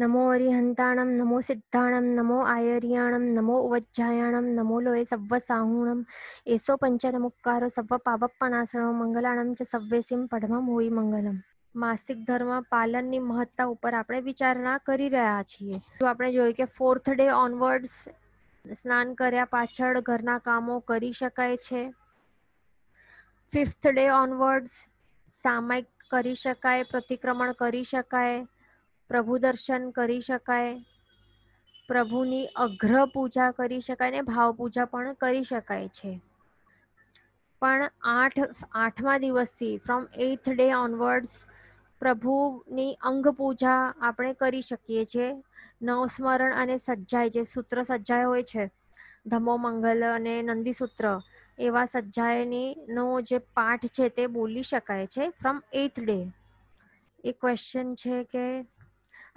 નમો અરિહંતાણમ નમો સિદ્ધાણમ નમો આયર્યાણમ નમો ઉવજ્જાયાણમ નમો લોએ serve સાહુણમ એસો પંચનમુક્કારો સવ્વ પાવપ્પણાસણો મંગલાણમ ચ સવ્વેસીમ પઢમમ હોઈ મંગલમ માસિક ધર્મ પાલનની મહત્તા ઉપર આપણે વિચારણા કરી રહ્યા છીએ જો આપણે જોઈએ કે ફોર્થ ડે ઓનવર્ડ્સ સ્નાન કર્યા પાછળ ઘરના કામો કરી શકાય છે ફિફ્થ ડે ઓનવર્ડ્સ સામાયિક કરી શકાય પ્રતિક્રમણ કરી શકાય પ્રભુ દર્શન કરી શકાય પ્રભુની અગ્ર પૂજા કરી શકાય ને ભાવ પૂજા પણ કરી શકાય છે પણ આઠ આઠમા દિવસથી ફ્રોમ એઇથ ડે ઓનવર્ડ્સ પ્રભુની અંગ પૂજા આપણે કરી શકીએ છીએ નવસ્મરણ અને સજ્જાય જે સૂત્ર સજ્જાય હોય છે ધમો મંગલ અને નંદી સૂત્ર એવા સજ્જાયની નો જે પાઠ છે તે બોલી શકાય છે ફ્રોમ એઇથ ડે એ ક્વેશ્ચન છે કે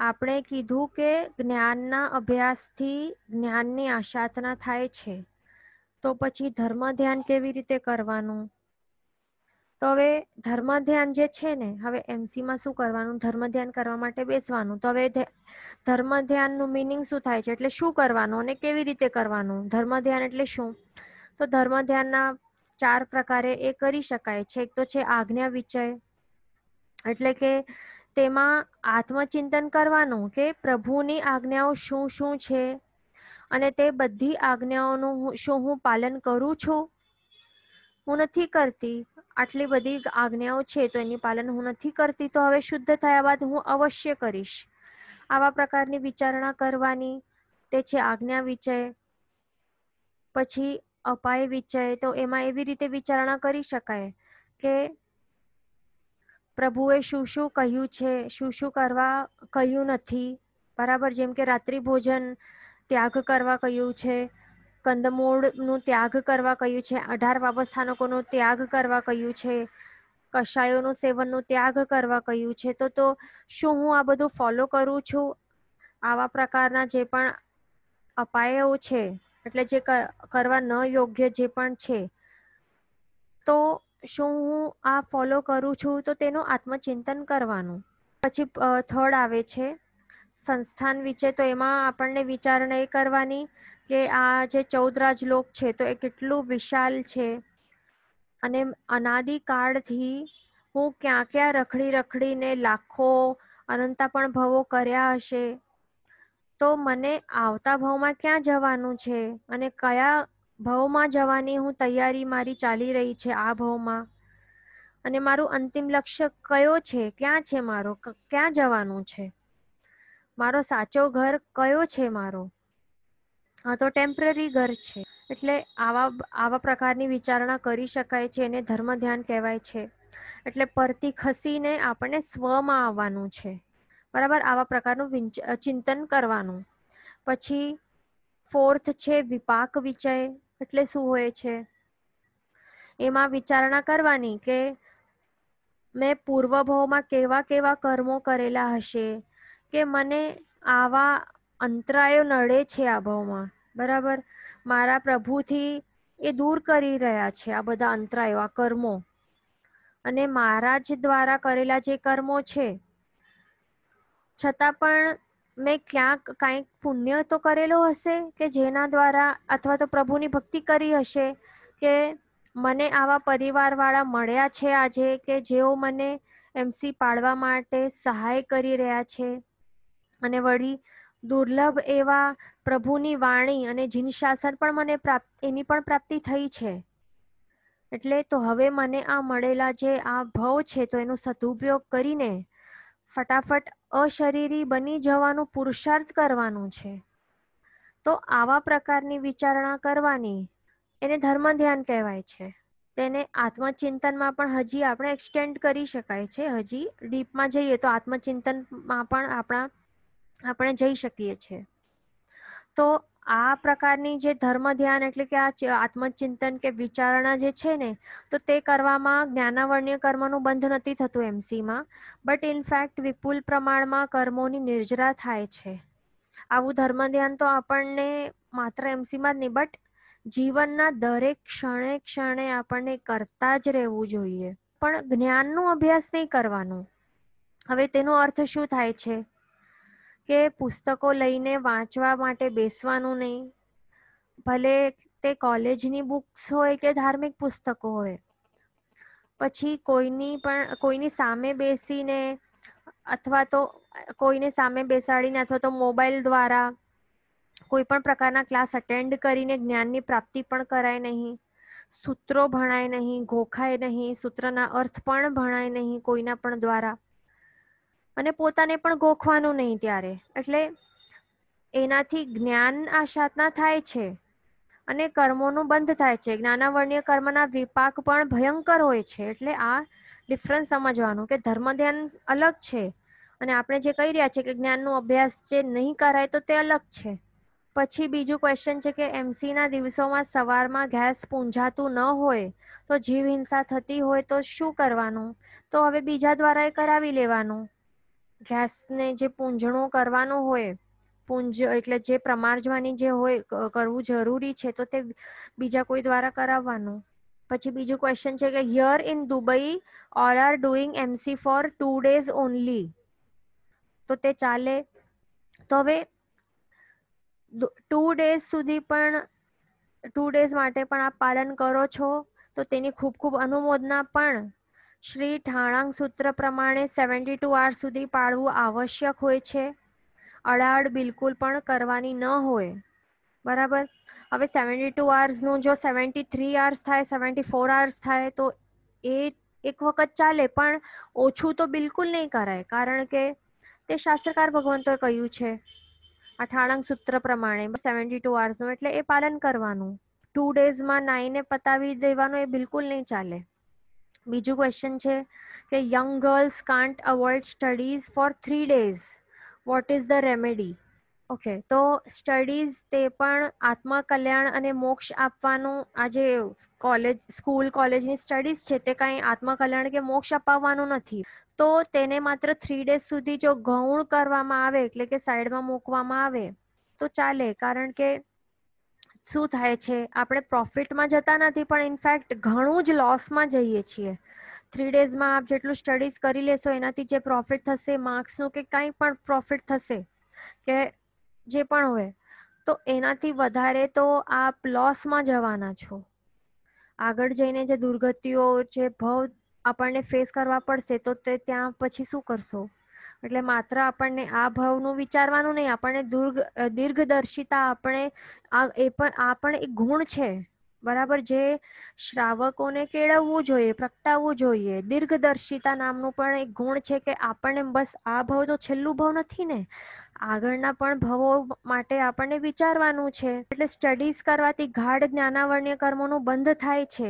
આપણે કીધું કે જ્ઞાનના અભ્યાસથી જ્ઞાનની આસાધના થાય છે તો પછી ધર્મ ધ્યાન કેવી રીતે કરવાનું તો હવે ધર્મ ધ્યાન જે છે ને હવે એમસીમાં શું કરવાનું ધર્મ ધ્યાન કરવા માટે બેસવાનું તો હવે ધર્મ ધ્યાનનું મિનિંગ શું થાય છે એટલે શું કરવાનું અને કેવી રીતે કરવાનું ધર્મ ધ્યાન એટલે શું તો ધર્મ ધ્યાનના ચાર પ્રકારે એ કરી શકાય છે એક તો છે આજ્ઞા વિચય એટલે કે તેમાં આત્મચિંતન કરવાનું કે પ્રભુની આજ્ઞાઓ શું શું છે અને તે બધી આજ્ઞાઓનું શું હું પાલન કરું છું હું નથી કરતી આટલી બધી આજ્ઞાઓ છે તો એની પાલન હું નથી કરતી તો હવે શુદ્ધ થયા બાદ હું અવશ્ય કરીશ આવા પ્રકારની વિચારણા કરવાની તે છે આજ્ઞા વિચય પછી અપાય વિચય તો એમાં એવી રીતે વિચારણા કરી શકાય કે પ્રભુએ શું શું કહ્યું છે શું શું કરવા કહ્યું નથી બરાબર જેમ કે રાત્રિ ભોજન ત્યાગ કરવા કહ્યું છે કંદમૂળનું ત્યાગ કરવા કહ્યું છે અઢાર વાવસ્થાનકોનો ત્યાગ કરવા કહ્યું છે કશાયોનું સેવનનું ત્યાગ કરવા કહ્યું છે તો તો શું હું આ બધું ફોલો કરું છું આવા પ્રકારના જે પણ અપાયો છે એટલે જે કરવા ન યોગ્ય જે પણ છે તો શું હું આ ફોલો કરું છું તો તેનું આત્મચિંતન કરવાનું પછી થર્ડ આવે છે સંસ્થાન વિશે તો એમાં આપણને વિચારણા એ કરવાની કે આ જે ચૌદરાજ લોક છે તો એ કેટલું વિશાલ છે અને અનાદિકાળથી હું ક્યાં ક્યાં રખડી રખડીને લાખો અનંતાપણ ભવો કર્યા હશે તો મને આવતા ભાવમાં ક્યાં જવાનું છે અને કયા ભવમાં જવાની હું તૈયારી મારી ચાલી રહી છે આ ભવમાં અને મારું અંતિમ લક્ષ્ય કયો છે ક્યાં છે મારો ક્યાં જવાનું છે મારો સાચો ઘર કયો છે મારો હા તો ટેમ્પરરી ઘર છે એટલે આવા આવા પ્રકારની વિચારણા કરી શકાય છે એને ધર્મ ધ્યાન કહેવાય છે એટલે પરથી ખસીને આપણને સ્વમાં આવવાનું છે બરાબર આવા પ્રકારનું ચિંતન કરવાનું પછી ફોર્થ છે વિપાક વિચય એટલે શું હોય છે એમાં વિચારણા કરવાની કે મેં પૂર્વભાવમાં કેવા કેવા કર્મો કરેલા હશે કે મને આવા અંતરાયો નડે છે આ ભાવમાં બરાબર મારા પ્રભુથી એ દૂર કરી રહ્યા છે આ બધા અંતરાયો આ કર્મો અને મહારાજ દ્વારા કરેલા જે કર્મો છે છતાં પણ મેં ક્યાંક કાંઈક પુણ્ય તો કરેલો હશે કે જેના દ્વારા અથવા તો પ્રભુની ભક્તિ કરી હશે કે મને આવા પરિવારવાળા મળ્યા છે આજે કે જેઓ મને એમસી પાડવા માટે સહાય કરી રહ્યા છે અને વળી દુર્લભ એવા પ્રભુની વાણી અને જીન શાસન પણ મને પ્રાપ્ત એની પણ પ્રાપ્તિ થઈ છે એટલે તો હવે મને આ મળેલા જે આ ભવ છે તો એનો સદુપયોગ કરીને ફટાફટ અશરીરી બની જવાનું પુરુષાર્થ કરવાનું છે તો આવા પ્રકારની વિચારણા કરવાની એને ધર્મ ધ્યાન કહેવાય છે તેને આત્મચિંતનમાં પણ હજી આપણે એક્સટેન્ડ કરી શકાય છે હજી ડીપમાં જઈએ તો આત્મચિંતનમાં પણ આપણા આપણે જઈ શકીએ છીએ તો આ પ્રકારની જે ધર્મ ધ્યાન એટલે કે આ આત્મચિંતન કે વિચારણા જે છે ને તો તે કરવામાં જ્ઞાનાવર્ણ્ય કર્મનું બંધ નથી થતું એમસીમાં બટ ઇનફેક્ટ વિપુલ પ્રમાણમાં કર્મોની નિર્જરા થાય છે આવું ધર્મ ધ્યાન તો આપણને માત્ર એમસીમાં જ નહીં બટ જીવનના દરેક ક્ષણે ક્ષણે આપણને કરતા જ રહેવું જોઈએ પણ જ્ઞાનનો અભ્યાસ નહીં કરવાનો હવે તેનો અર્થ શું થાય છે કે પુસ્તકો લઈને વાંચવા માટે બેસવાનું નહીં ભલે તે કોલેજની બુક્સ હોય કે ધાર્મિક પુસ્તકો હોય પછી કોઈની પણ કોઈની સામે બેસીને અથવા તો કોઈને સામે બેસાડીને અથવા તો મોબાઈલ દ્વારા કોઈ પણ પ્રકારના ક્લાસ અટેન્ડ કરીને જ્ઞાનની પ્રાપ્તિ પણ કરાય નહીં સૂત્રો ભણાય નહીં ગોખાય નહીં સૂત્રના અર્થ પણ ભણાય નહીં કોઈના પણ દ્વારા અને પોતાને પણ ગોખવાનું નહીં ત્યારે એટલે એનાથી જ્ઞાન આશાતના થાય છે અને કર્મોનું બંધ થાય છે જ્ઞાનાવર્ણીય કર્મના વિપાક પણ ભયંકર હોય છે એટલે આ ડિફરન્સ સમજવાનું કે ધર્મ ધ્યાન અલગ છે અને આપણે જે કહી રહ્યા છે કે જ્ઞાનનો અભ્યાસ જે નહીં કરાય તો તે અલગ છે પછી બીજું ક્વેશ્ચન છે કે એમસીના દિવસોમાં સવારમાં ગેસ પૂંજાતું ન હોય તો જીવ હિંસા થતી હોય તો શું કરવાનું તો હવે બીજા દ્વારા એ કરાવી લેવાનું ગેસને જે પૂંજણું કરવાનું હોય પૂંજ એટલે જે પ્રમાર્જવાની જે હોય કરવું જરૂરી છે તો તે બીજા કોઈ દ્વારા કરાવવાનું પછી બીજું ક્વેશ્ચન છે કે here in Dubai all are doing MC for two days only તો તે ચાલે તો હવે ટુ ડેઝ સુધી પણ ટુ ડેઝ માટે પણ આપ પાલન કરો છો તો તેની ખૂબ ખૂબ અનુમોદના પણ શ્રી ઠાણાંગ સૂત્ર પ્રમાણે સેવન્ટી ટુ આર સુધી પાળવું આવશ્યક હોય છે અડાઅડ બિલકુલ પણ કરવાની ન હોય બરાબર હવે સેવન્ટી ટુ આર્સનું જો સેવન્ટી થ્રી આર્સ થાય સેવન્ટી ફોર આર્સ થાય તો એ એક વખત ચાલે પણ ઓછું તો બિલકુલ નહીં કરાય કારણ કે તે શાસ્ત્રકાર ભગવંતોએ કહ્યું છે આ અઠાણાંગ સૂત્ર પ્રમાણે સેવન્ટી ટુ આવર્સનું એટલે એ પાલન કરવાનું ટુ ડેઝમાં નાઈને પતાવી દેવાનું એ બિલકુલ નહીં ચાલે બીજું ક્વેશ્ચન છે કે young girls can't avoid studies for three days what is the remedy okay તો સ્ટડીઝ તે પણ આત્મકલ્યાણ અને મોક્ષ આપવાનું આ જે કોલેજ સ્કૂલ કોલેજની સ્ટડીઝ છે તે કાંઈ આત્મકલ્યાણ કે મોક્ષ અપાવવાનું નથી તો તેને માત્ર થ્રી ડેઝ સુધી જો ગૌણ કરવામાં આવે એટલે કે સાઈડમાં મૂકવામાં આવે તો ચાલે કારણ કે શું થાય છે આપણે પ્રોફિટમાં જતા નથી પણ ઇનફેક્ટ ઘણું જ લોસમાં જઈએ છીએ થ્રી ડેઝમાં આપ જેટલું સ્ટડીઝ કરી લેશો એનાથી જે પ્રોફિટ થશે માર્ક્સનું કે કંઈ પણ પ્રોફિટ થશે કે જે પણ હોય તો એનાથી વધારે તો આપ લોસમાં જવાના છો આગળ જઈને જે દુર્ગતિઓ જે ભવ આપણને ફેસ કરવા પડશે તો તે ત્યાં પછી શું કરશો એટલે માત્ર આપણને આ ભાવનું વિચારવાનું નહીં આપણને દુર્ગ દીર્ઘદર્શિતા આપણે આ એ પણ આ પણ એક ગુણ છે બરાબર જે શ્રાવકોને કેળવવું જોઈએ પ્રગટાવવું જોઈએ દીર્ઘદર્શિતા નામનું પણ એક ગુણ છે કે આપણને બસ આ ભાવ તો છેલ્લું ભાવ નથી ને આગળના પણ ભવો માટે આપણને વિચારવાનું છે એટલે સ્ટડીઝ કરવાથી ગાઢ જ્ઞાનાવર્ણ્ય કર્મોનું બંધ થાય છે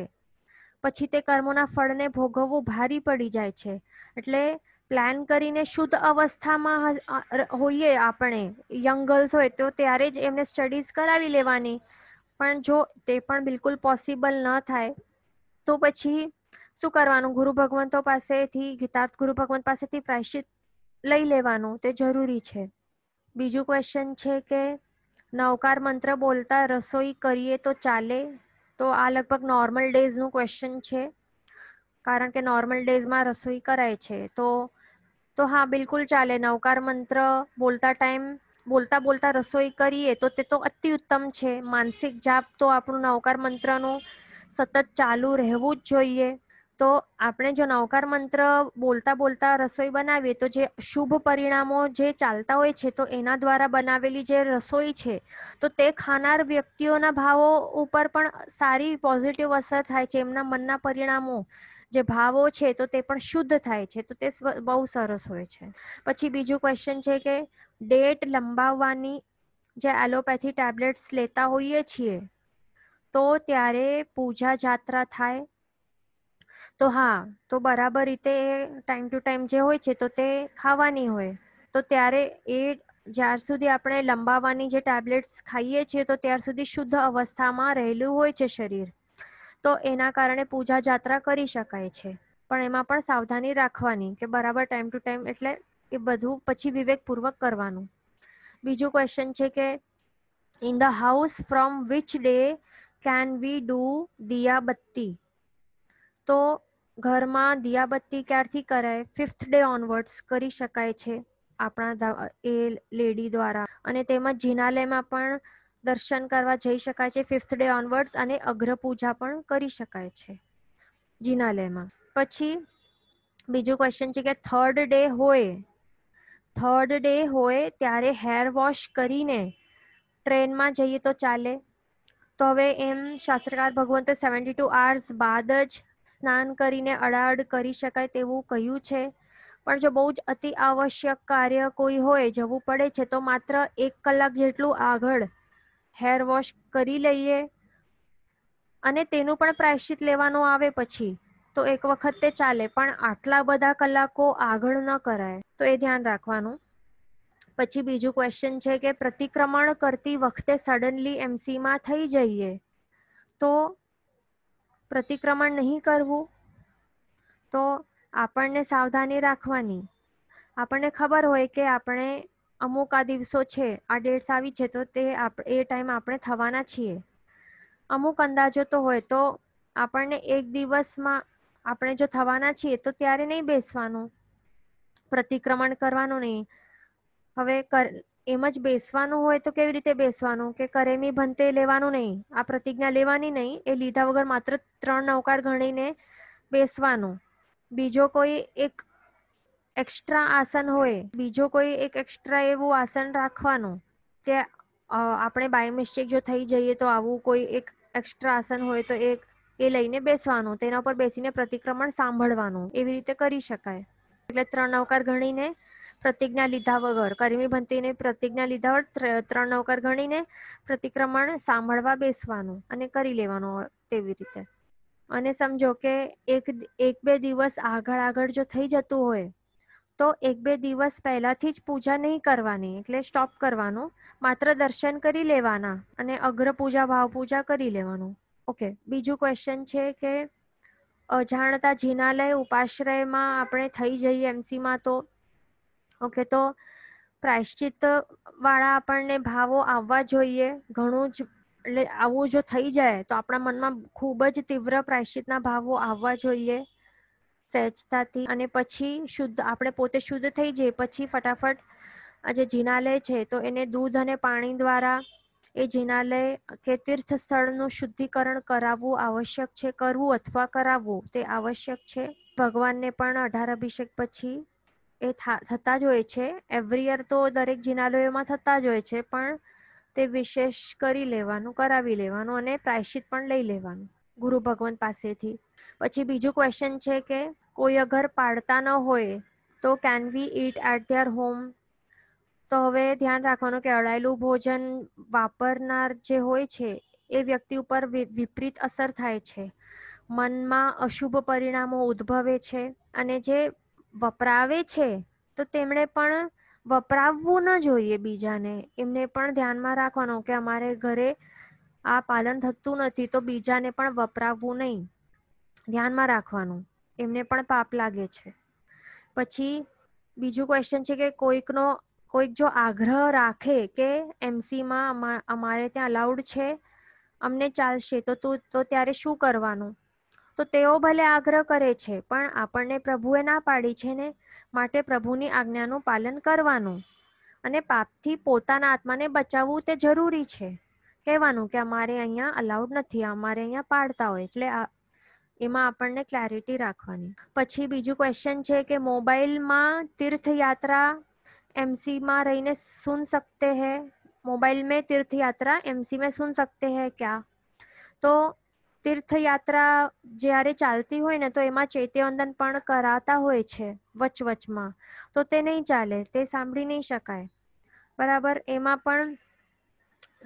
પછી તે કર્મોના ફળને ભોગવવું ભારી પડી જાય છે એટલે પ્લાન કરીને શુદ્ધ અવસ્થામાં હોઈએ આપણે યંગ ગર્લ્સ હોય તો ત્યારે જ એમને સ્ટડીઝ કરાવી લેવાની પણ જો તે પણ બિલકુલ પોસિબલ ન થાય તો પછી શું કરવાનું ગુરુ ભગવંતો પાસેથી ગીતાર્થ ગુરુ ભગવંત પાસેથી પ્રાયશ્ચિત લઈ લેવાનું તે જરૂરી છે બીજું ક્વેશ્ચન છે કે નવકાર મંત્ર બોલતા રસોઈ કરીએ તો ચાલે તો આ લગભગ નોર્મલ ડેઝનું ક્વેશ્ચન છે કારણ કે નોર્મલ ડેઝમાં રસોઈ કરાય છે તો તો હા બિલકુલ ચાલે નવકાર મંત્ર બોલતા ટાઈમ બોલતા બોલતા રસોઈ કરીએ તો તે તો અતિ ઉત્તમ છે માનસિક જાપ તો આપણું નવકાર મંત્રનું સતત ચાલુ રહેવું જ જોઈએ તો આપણે જો નવકાર મંત્ર બોલતા બોલતા રસોઈ બનાવીએ તો જે શુભ પરિણામો જે ચાલતા હોય છે તો એના દ્વારા બનાવેલી જે રસોઈ છે તો તે ખાનાર વ્યક્તિઓના ભાવો ઉપર પણ સારી પોઝિટિવ અસર થાય છે એમના મનના પરિણામો જે ભાવો છે તો તે પણ શુદ્ધ થાય છે તો તે બહુ સરસ હોય છે પછી બીજું ક્વેશ્ચન છે કે ડેટ લંબાવવાની જે એલોપેથી ટેબ્લેટ્સ લેતા હોઈએ છીએ તો ત્યારે પૂજા જાત્રા થાય તો હા તો બરાબર રીતે ટાઈમ ટુ ટાઈમ જે હોય છે તો તે ખાવાની હોય તો ત્યારે એ જ્યાર સુધી આપણે લંબાવવાની જે ટેબ્લેટ્સ ખાઈએ છીએ તો ત્યાર સુધી શુદ્ધ અવસ્થામાં રહેલું હોય છે શરીર તો એના કારણે પૂજા જાત્રા કરી શકાય છે પણ એમાં પણ સાવધાની રાખવાની કે બરાબર ટાઈમ ટુ ટાઈમ એટલે એ બધું પછી વિવેકપૂર્વક કરવાનું બીજું ક્વેશ્ચન છે કે in the house from which day can we do diyabatti તો ઘરમાં દિયાબત્તી ક્યારથી કરાય ફિફ્થ ડે ઓનવર્ડ્સ કરી શકાય છે આપણા એ લેડી દ્વારા અને તેમજ જિનાલેમાં પણ દર્શન કરવા જઈ શકાય છે ફિફ્થ ડે ઓનવર્ડ્સ અને અગ્ર પૂજા પણ કરી શકાય છે જિનાલયમાં પછી બીજું ક્વેશ્ચન છે કે થર્ડ ડે હોય થર્ડ ડે હોય ત્યારે હેર વોશ કરીને ટ્રેનમાં જઈએ તો ચાલે તો હવે એમ શાસ્ત્રકાર ભગવંતે સેવન્ટી ટુ આવર્સ બાદ જ સ્નાન કરીને અડાઅડ કરી શકાય તેવું કહ્યું છે પણ જો બહુ જ અતિ આવશ્યક કાર્ય કોઈ હોય જવું પડે છે તો માત્ર એક કલાક જેટલું આગળ હેર વોશ કરી લઈએ અને તેનું પણ પ્રાયશ્ચિત લેવાનું આવે પછી તો એક વખત તે ચાલે પણ આટલા બધા કલાકો આગળ ન કરાય તો એ ધ્યાન રાખવાનું પછી બીજું ક્વેશ્ચન છે કે પ્રતિક્રમણ કરતી વખતે સડનલી એમસીમાં થઈ જઈએ તો પ્રતિક્રમણ નહીં કરવું તો આપણને સાવધાની રાખવાની આપણને ખબર હોય કે આપણે અમુક આ દિવસો છે આ ડેટ્સ આવી છે તો તે એ ટાઈમ આપણે થવાના છીએ અમુક અંદાજો તો હોય તો આપણને એક દિવસમાં આપણે જો થવાના છીએ તો ત્યારે નહીં બેસવાનું પ્રતિક્રમણ કરવાનું નહીં હવે એમ જ બેસવાનું હોય તો કેવી રીતે બેસવાનું કે કરેમી ભંતે લેવાનું નહીં આ પ્રતિજ્ઞા લેવાની નહીં એ લીધા વગર માત્ર ત્રણ નૌકાર ગણીને બેસવાનું બીજો કોઈ એક એક્સ્ટ્રા આસન હોય બીજો કોઈ એક એક્સ્ટ્રા એવું આસન રાખવાનું કે આપણે બાય મિસ્ટેક જો થઈ જઈએ તો આવું કોઈ એક એક્સ્ટ્રા આસન હોય તો એક એ લઈને બેસવાનું તેના ઉપર બેસીને પ્રતિક્રમણ સાંભળવાનું એવી રીતે કરી શકાય એટલે ત્રણ અવકાર ગણીને પ્રતિજ્ઞા લીધા વગર કરમી ભંતીને પ્રતિજ્ઞા લીધા વગર ત્રણ નવકાર ગણીને પ્રતિક્રમણ સાંભળવા બેસવાનું અને કરી લેવાનું તેવી રીતે અને સમજો કે એક એક બે દિવસ આગળ આગળ જો થઈ જતું હોય તો એક બે દિવસ પહેલાંથી જ પૂજા નહીં કરવાની એટલે સ્ટોપ કરવાનું માત્ર દર્શન કરી લેવાના અને અગ્ર પૂજા ભાવ પૂજા કરી લેવાનું ઓકે બીજું ક્વેશ્ચન છે કે અજાણતા જીનાલય ઉપાશ્રયમાં આપણે થઈ જઈએ એમસીમાં તો ઓકે તો પ્રાયશ્ચિત વાળા આપણને ભાવો આવવા જોઈએ ઘણું જ એટલે આવું જો થઈ જાય તો આપણા મનમાં ખૂબ જ તીવ્ર પ્રાયશ્ચિતના ભાવો આવવા જોઈએ સહેજતાથી અને પછી શુદ્ધ આપણે પોતે શુદ્ધ થઈ જઈએ પછી ફટાફટ આ જે જીનાલય છે તો એને દૂધ અને પાણી દ્વારા એ જીનાલય કે તીર્થ સ્થળનું શુદ્ધિકરણ કરાવવું આવશ્યક છે કરવું અથવા કરાવવું તે આવશ્યક છે ભગવાનને પણ અઢાર અભિષેક પછી એ થતા જ હોય છે એવરી યર તો દરેક જિનાલયોમાં થતા જ હોય છે પણ તે વિશેષ કરી લેવાનું કરાવી લેવાનું અને પ્રાયશ્ચિત પણ લઈ લેવાનું ગુરુ ભગવાન પાસેથી પછી બીજું ક્વેશ્ચન છે કે કોઈ અગર પાડતા ન હોય તો can we eat at their home તો હવે ધ્યાન રાખવાનું કે અડાયેલું ભોજન વાપરનાર જે હોય છે એ વ્યક્તિ ઉપર વિપરીત અસર થાય છે મનમાં અશુભ પરિણામો ઉદ્ભવે છે અને જે વપરાવે છે તો તેમણે પણ વપરાવવું ન જોઈએ બીજાને એમને પણ ધ્યાનમાં રાખવાનું કે અમારે ઘરે આ પાલન થતું નથી તો બીજાને પણ વપરાવવું નહીં ધ્યાનમાં રાખવાનું એમને પણ પાપ લાગે છે પછી બીજું ક્વેશ્ચન છે કે કોઈકનો કોઈક જો આગ્રહ રાખે કે એમસીમાં અમારે ત્યાં અલાઉડ છે અમને ચાલશે તો તું તો ત્યારે શું કરવાનું તો તેઓ ભલે આગ્રહ કરે છે પણ આપણને પ્રભુએ ના પાડી છે ને માટે પ્રભુની આજ્ઞાનું પાલન કરવાનું અને પાપથી પોતાના આત્માને બચાવવું તે જરૂરી છે કહેવાનું કે અમારે અહીંયા અલાઉડ નથી અમારે અહીંયા પાડતા હોય એટલે એમાં આપણને ક્લેરિટી રાખવાની પછી બીજું ક્વેશ્ચન છે કે મોબાઈલમાં તીર્થયાત્રા એમસીમાં રહીને સુન સકતે હે મોબાઈલ મેં તીર્થયાત્રા એમસી મેં સુન સકતે હે ક્યા તો તીર્થયાત્રા જ્યારે ચાલતી હોય ને તો એમાં ચૈત્યવંદન પણ કરાતા હોય છે વચ વચમાં તો તે નહીં ચાલે તે સાંભળી નહીં શકાય બરાબર એમાં પણ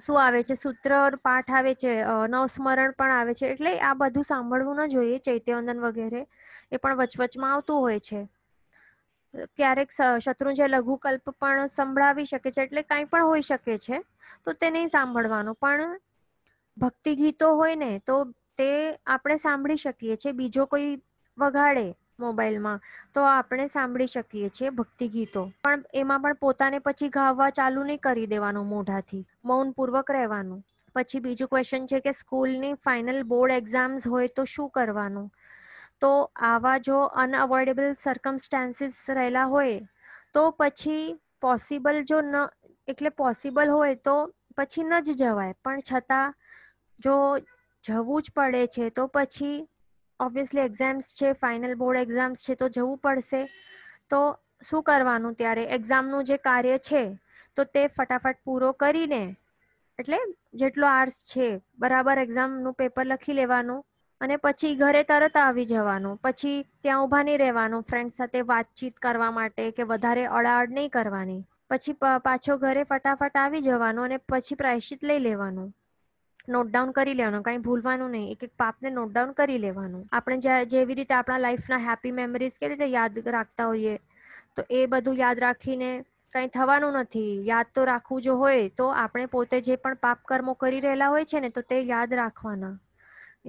શું આવે છે સૂત્ર પાઠ આવે છે નવસ્મરણ પણ આવે છે એટલે આ બધું સાંભળવું ન જોઈએ ચૈત્યવંદન વગેરે એ પણ વચવચમાં આવતું હોય છે ક્યારેક શત્રુંજય લઘુકલ્પ પણ સંભળાવી શકે છે એટલે કાંઈ પણ હોઈ શકે છે તો તે નહીં સાંભળવાનું પણ ભક્તિ ગીતો હોય ને તો તે આપણે સાંભળી શકીએ છીએ બીજો કોઈ વગાડે મોબાઈલમાં તો આપણે સાંભળી શકીએ છીએ ભક્તિ ગીતો પણ એમાં પણ પોતાને પછી ગાવા ચાલુ નહીં કરી દેવાનું મોઢાથી મૌનપૂર્વક રહેવાનું પછી બીજું ક્વેશ્ચન છે કે સ્કૂલની ફાઇનલ બોર્ડ એક્ઝામ્સ હોય તો શું કરવાનું તો આવા જો અનઅવોઇડેબલ સર્કમસ્ટાન્સીસ રહેલા હોય તો પછી પોસિબલ જો ન એટલે પોસિબલ હોય તો પછી ન જ જવાય પણ છતાં જો જવું જ પડે છે તો પછી ઓબ્વિયસલી એક્ઝામ્સ છે ફાઇનલ બોર્ડ એક્ઝામ્સ છે તો જવું પડશે તો શું કરવાનું ત્યારે એક્ઝામનું જે કાર્ય છે તો તે ફટાફટ પૂરો કરીને એટલે જેટલો આર્સ છે બરાબર એક્ઝામનું પેપર લખી લેવાનું અને પછી ઘરે તરત આવી જવાનું પછી ત્યાં ઊભા નહીં રહેવાનું ફ્રેન્ડ સાથે વાતચીત કરવા માટે કે વધારે અડાઅડ નહીં કરવાની પછી પાછો ઘરે ફટાફટ આવી જવાનું અને પછી પ્રાયશ્ચિત લઈ લેવાનું નોટ ડાઉન કરી લેવાનું કાંઈ ભૂલવાનું નહીં એક એક પાપને નોટ ડાઉન કરી લેવાનું આપણે જેવી રીતે આપણા લાઈફના હેપી મેમરીઝ કેવી રીતે યાદ રાખતા હોઈએ તો એ બધું યાદ રાખીને કંઈ થવાનું નથી યાદ તો રાખવું જો હોય તો આપણે પોતે જે પણ પાપ કર્મો કરી રહેલા હોય છે ને તો તે યાદ રાખવાના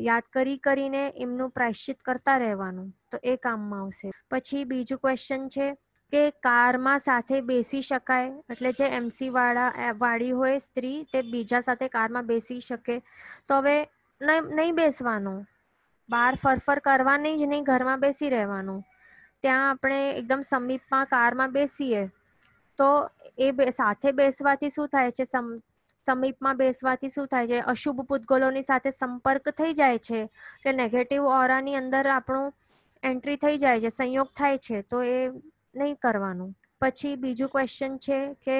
યાદ કરી કરીને એમનું પ્રાયશ્ચિત કરતા રહેવાનું તો એ કામમાં આવશે પછી બીજું ક્વેશ્ચન છે કે કારમાં સાથે બેસી શકાય એટલે જે એમસી વાળા વાળી હોય સ્ત્રી તે બીજા સાથે કારમાં બેસી શકે તો હવે નહીં બેસવાનું બહાર ફરફર કરવાની જ નહીં ઘરમાં બેસી રહેવાનું ત્યાં આપણે એકદમ સમીપમાં કારમાં બેસીએ તો એ સાથે બેસવાથી શું થાય છે સમીપમાં બેસવાથી શું થાય છે અશુભ પૂતગોલોની સાથે સંપર્ક થઈ જાય છે કે નેગેટિવ ઓરાની અંદર આપણું એન્ટ્રી થઈ જાય છે સંયોગ થાય છે તો એ નહીં કરવાનું પછી બીજું ક્વેશ્ચન છે કે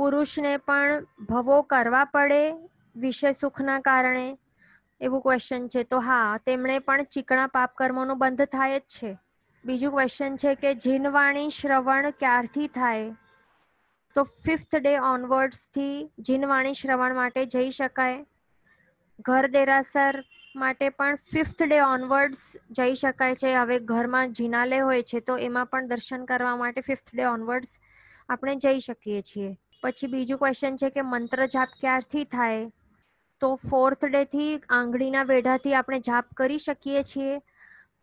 પુરુષને પણ ભવો કરવા પડે વિષય સુખના કારણે એવું ક્વેશ્ચન છે તો હા તેમણે પણ ચીકણા પાપ કર્મોનું બંધ થાય જ છે બીજું ક્વેશ્ચન છે કે જીનવાણી શ્રવણ ક્યારથી થાય તો ફિફ્થ ડે ઓનવર્ડ્સથી જીનવાણી શ્રવણ માટે જઈ શકાય ઘર દેરાસર માટે પણ ફિફ્થ ડે ઓનવર્ડ્સ જઈ શકાય છે હવે ઘરમાં જિનાલય હોય છે તો એમાં પણ દર્શન કરવા માટે ફિફ્થ ડે ઓનવર્ડ્સ આપણે જઈ શકીએ છીએ પછી બીજું ક્વેશ્ચન છે કે મંત્ર જાપ ક્યારથી થાય તો ફોર્થ ડેથી આંગળીના વેઢાથી આપણે જાપ કરી શકીએ છીએ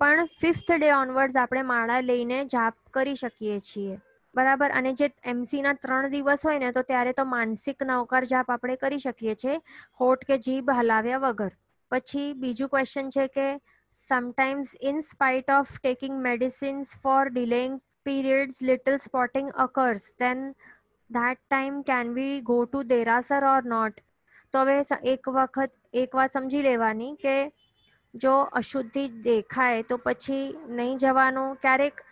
પણ ફિફ્થ ડે ઓનવર્ડ્સ આપણે માળા લઈને જાપ કરી શકીએ છીએ બરાબર અને જે એમસીના ત્રણ દિવસ હોય ને તો ત્યારે તો માનસિક નવકાર જાપ આપણે કરી શકીએ છીએ હોઠ કે જીભ હલાવ્યા વગર પછી બીજું ક્વેશ્ચન છે કે sometimes in spite of taking medicines for delaying periods little spotting occurs then that time can we go to derasar or not તો હવે એક વખત એક વાત સમજી લેવાની કે જો અશુદ્ધિ દેખાય તો પછી નહીં જવાનું ક્યારેક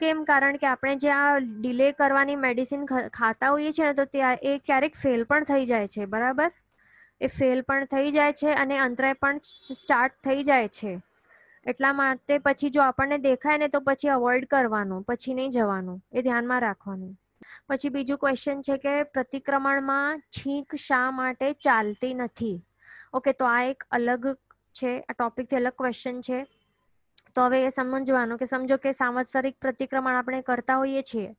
કેમ કારણ કે આપણે જે આ ડિલે કરવાની મેડિસિન ખાતા હોઈએ છીએ ને તો ત્યાં એ ક્યારેક ફેલ પણ થઈ જાય છે બરાબર એ ફેલ પણ થઈ જાય છે અને અંતરાય પણ સ્ટાર્ટ થઈ જાય છે એટલા માટે પછી જો આપણને દેખાય ને તો પછી અવોઇડ કરવાનું પછી નહીં જવાનું એ ધ્યાનમાં રાખવાનું પછી બીજું ક્વેશ્ચન છે કે પ્રતિક્રમણમાં છીંક શા માટે ચાલતી નથી ઓકે તો આ એક અલગ છે આ ટોપિકથી અલગ ક્વેશ્ચન છે તો હવે એ સમજવાનું કે સમજો કે સાંવત્સરિક પ્રતિક્રમણ આપણે કરતા હોઈએ છીએ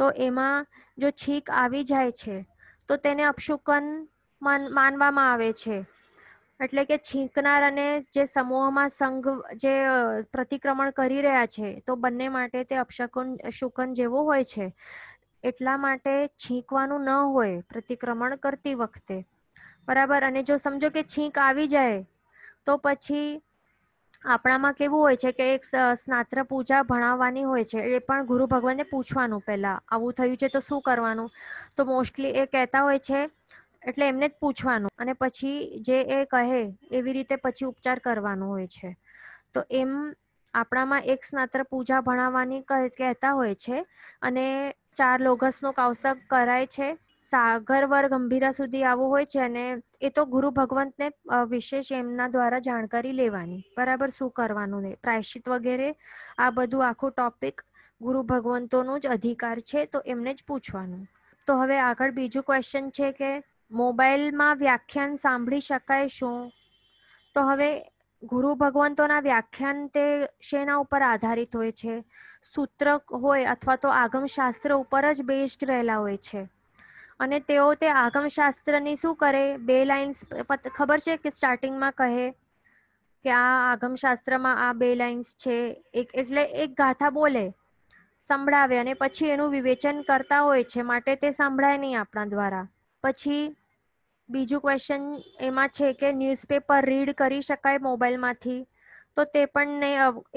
તો એમાં જો છીંક આવી જાય છે તો તેને અપશુકન માનવામાં આવે છે એટલે કે છીંકનાર અને જે સમૂહમાં સંઘ જે પ્રતિક્રમણ કરી રહ્યા છે તો બંને માટે તે અપશકુન શુકન જેવો હોય છે એટલા માટે છીંકવાનું ન હોય પ્રતિક્રમણ કરતી વખતે બરાબર અને જો સમજો કે છીંક આવી જાય તો પછી આપણામાં કેવું હોય છે કે એક સ્નાત્ર પૂજા ભણાવવાની હોય છે એ પણ ગુરુ ભગવાનને પૂછવાનું પહેલાં આવું થયું છે તો શું કરવાનું તો મોસ્ટલી એ કહેતા હોય છે એટલે એમને જ પૂછવાનું અને પછી જે એ કહે એવી રીતે પછી ઉપચાર કરવાનો હોય છે તો એમ આપણામાં એક સ્નાત્ર પૂજા ભણાવવાની કહેતા હોય છે અને ચાર લોગસનો કાવસક કરાય છે સાગર વર ગંભીરા સુધી આવું હોય છે અને એ તો ગુરુ ભગવંતને વિશેષ એમના દ્વારા જાણકારી લેવાની બરાબર શું કરવાનું ને પ્રાયશ્ચિત વગેરે આ બધું આખું ટોપિક ગુરુ ભગવંતોનો જ અધિકાર છે તો એમને જ પૂછવાનું તો હવે આગળ બીજું ક્વેશ્ચન છે કે મોબાઈલમાં વ્યાખ્યાન સાંભળી શકાય શું તો હવે ગુરુ ભગવંતોના વ્યાખ્યાન તે શેના ઉપર આધારિત હોય છે સૂત્ર હોય અથવા તો આગમશાસ્ત્ર ઉપર જ બેસ્ડ રહેલા હોય છે અને તેઓ તે આગમશાસ્ત્રની શું કરે બે લાઇન્સ ખબર છે કે સ્ટાર્ટિંગમાં કહે કે આ આગમશાસ્ત્રમાં આ બે લાઇન્સ છે એક એટલે એક ગાથા બોલે સંભળાવે અને પછી એનું વિવેચન કરતા હોય છે માટે તે સંભળાય નહીં આપણા દ્વારા પછી બીજું ક્વેશ્ચન એમાં છે કે ન્યૂઝપેપર રીડ કરી શકાય મોબાઈલમાંથી તો તે પણ ને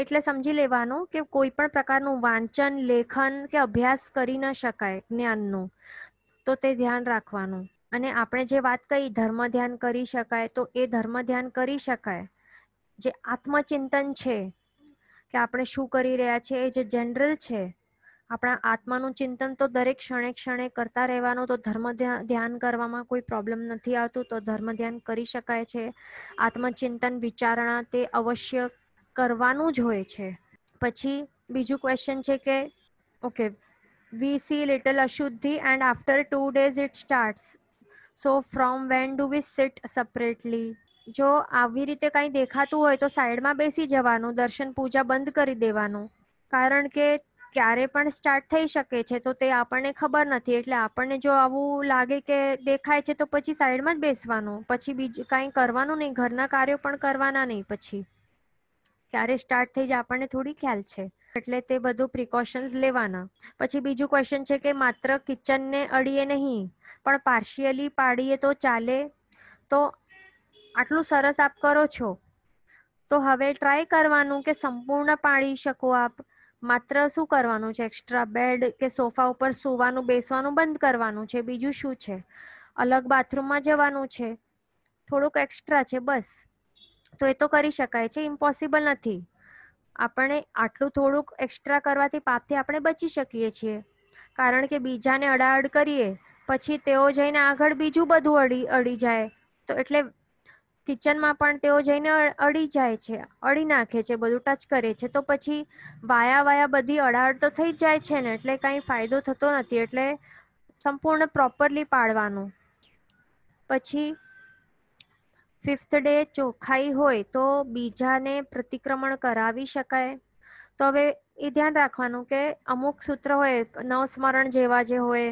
એટલે સમજી લેવાનું કે કોઈ પણ પ્રકારનું વાંચન લેખન કે અભ્યાસ કરી ન શકાય જ્ઞાનનું તો તે ધ્યાન રાખવાનું અને આપણે જે વાત કહી ધર્મ ધ્યાન કરી શકાય તો એ ધર્મ ધ્યાન કરી શકાય જે આત્મચિંતન છે કે આપણે શું કરી રહ્યા છે એ જે જનરલ છે આપણા આત્માનું ચિંતન તો દરેક ક્ષણે ક્ષણે કરતા રહેવાનું તો ધર્મ ધ્યાન કરવામાં કોઈ પ્રોબ્લેમ નથી આવતું તો ધર્મ ધ્યાન કરી શકાય છે આત્મચિંતન વિચારણા તે અવશ્ય કરવાનું જ હોય છે પછી બીજું ક્વેશ્ચન છે કે ઓકે વી સી લિટલ અશુદ્ધિ and after two days it starts so from when do we sit separately જો આવી રીતે કાંઈ દેખાતું હોય તો સાઈડમાં બેસી જવાનું દર્શન પૂજા બંધ કરી દેવાનું કારણ કે ક્યારે પણ સ્ટાર્ટ થઈ શકે છે તો તે આપણને ખબર નથી એટલે આપણને જો આવું લાગે કે દેખાય છે તો પછી સાઈડમાં જ બેસવાનું પછી બીજું કાંઈ કરવાનું નહીં ઘરના કાર્યો પણ કરવાના નહીં પછી ક્યારે સ્ટાર્ટ થઈ જાય આપણને થોડી ખ્યાલ છે એટલે તે બધું પ્રિકોશન્સ લેવાના પછી બીજું ક્વેશ્ચન છે કે માત્ર કિચનને અડીએ નહીં પણ પાર્શિયલી પાડીએ તો ચાલે તો આટલું સરસ આપ કરો છો તો હવે ટ્રાય કરવાનું કે સંપૂર્ણ પાડી શકો આપ માત્ર શું કરવાનું છે એક્સ્ટ્રા બેડ કે સોફા ઉપર સૂવાનું બેસવાનું બંધ કરવાનું છે બીજું શું છે અલગ બાથરૂમમાં જવાનું છે થોડુંક એક્સ્ટ્રા છે બસ તો એ તો કરી શકાય છે ઇમ્પોસિબલ નથી આપણે આટલું થોડુંક એક્સ્ટ્રા કરવાથી પાપથી આપણે બચી શકીએ છીએ કારણ કે બીજાને અડાઅડ કરીએ પછી તેઓ જઈને આગળ બીજું બધું અડી અડી જાય તો એટલે કિચનમાં પણ તેઓ જઈને અડી જાય છે અડી નાખે છે બધું ટચ કરે છે તો પછી વાયા વાયા બધી અડાડ તો થઈ જ જાય છે ને એટલે કાંઈ ફાયદો થતો નથી એટલે સંપૂર્ણ પ્રોપરલી પાડવાનું પછી ફિફ્થ ડે ચોખાઈ હોય તો બીજાને પ્રતિક્રમણ કરાવી શકાય તો હવે એ ધ્યાન રાખવાનું કે અમુક સૂત્ર હોય નવસ્મરણ જેવા જે હોય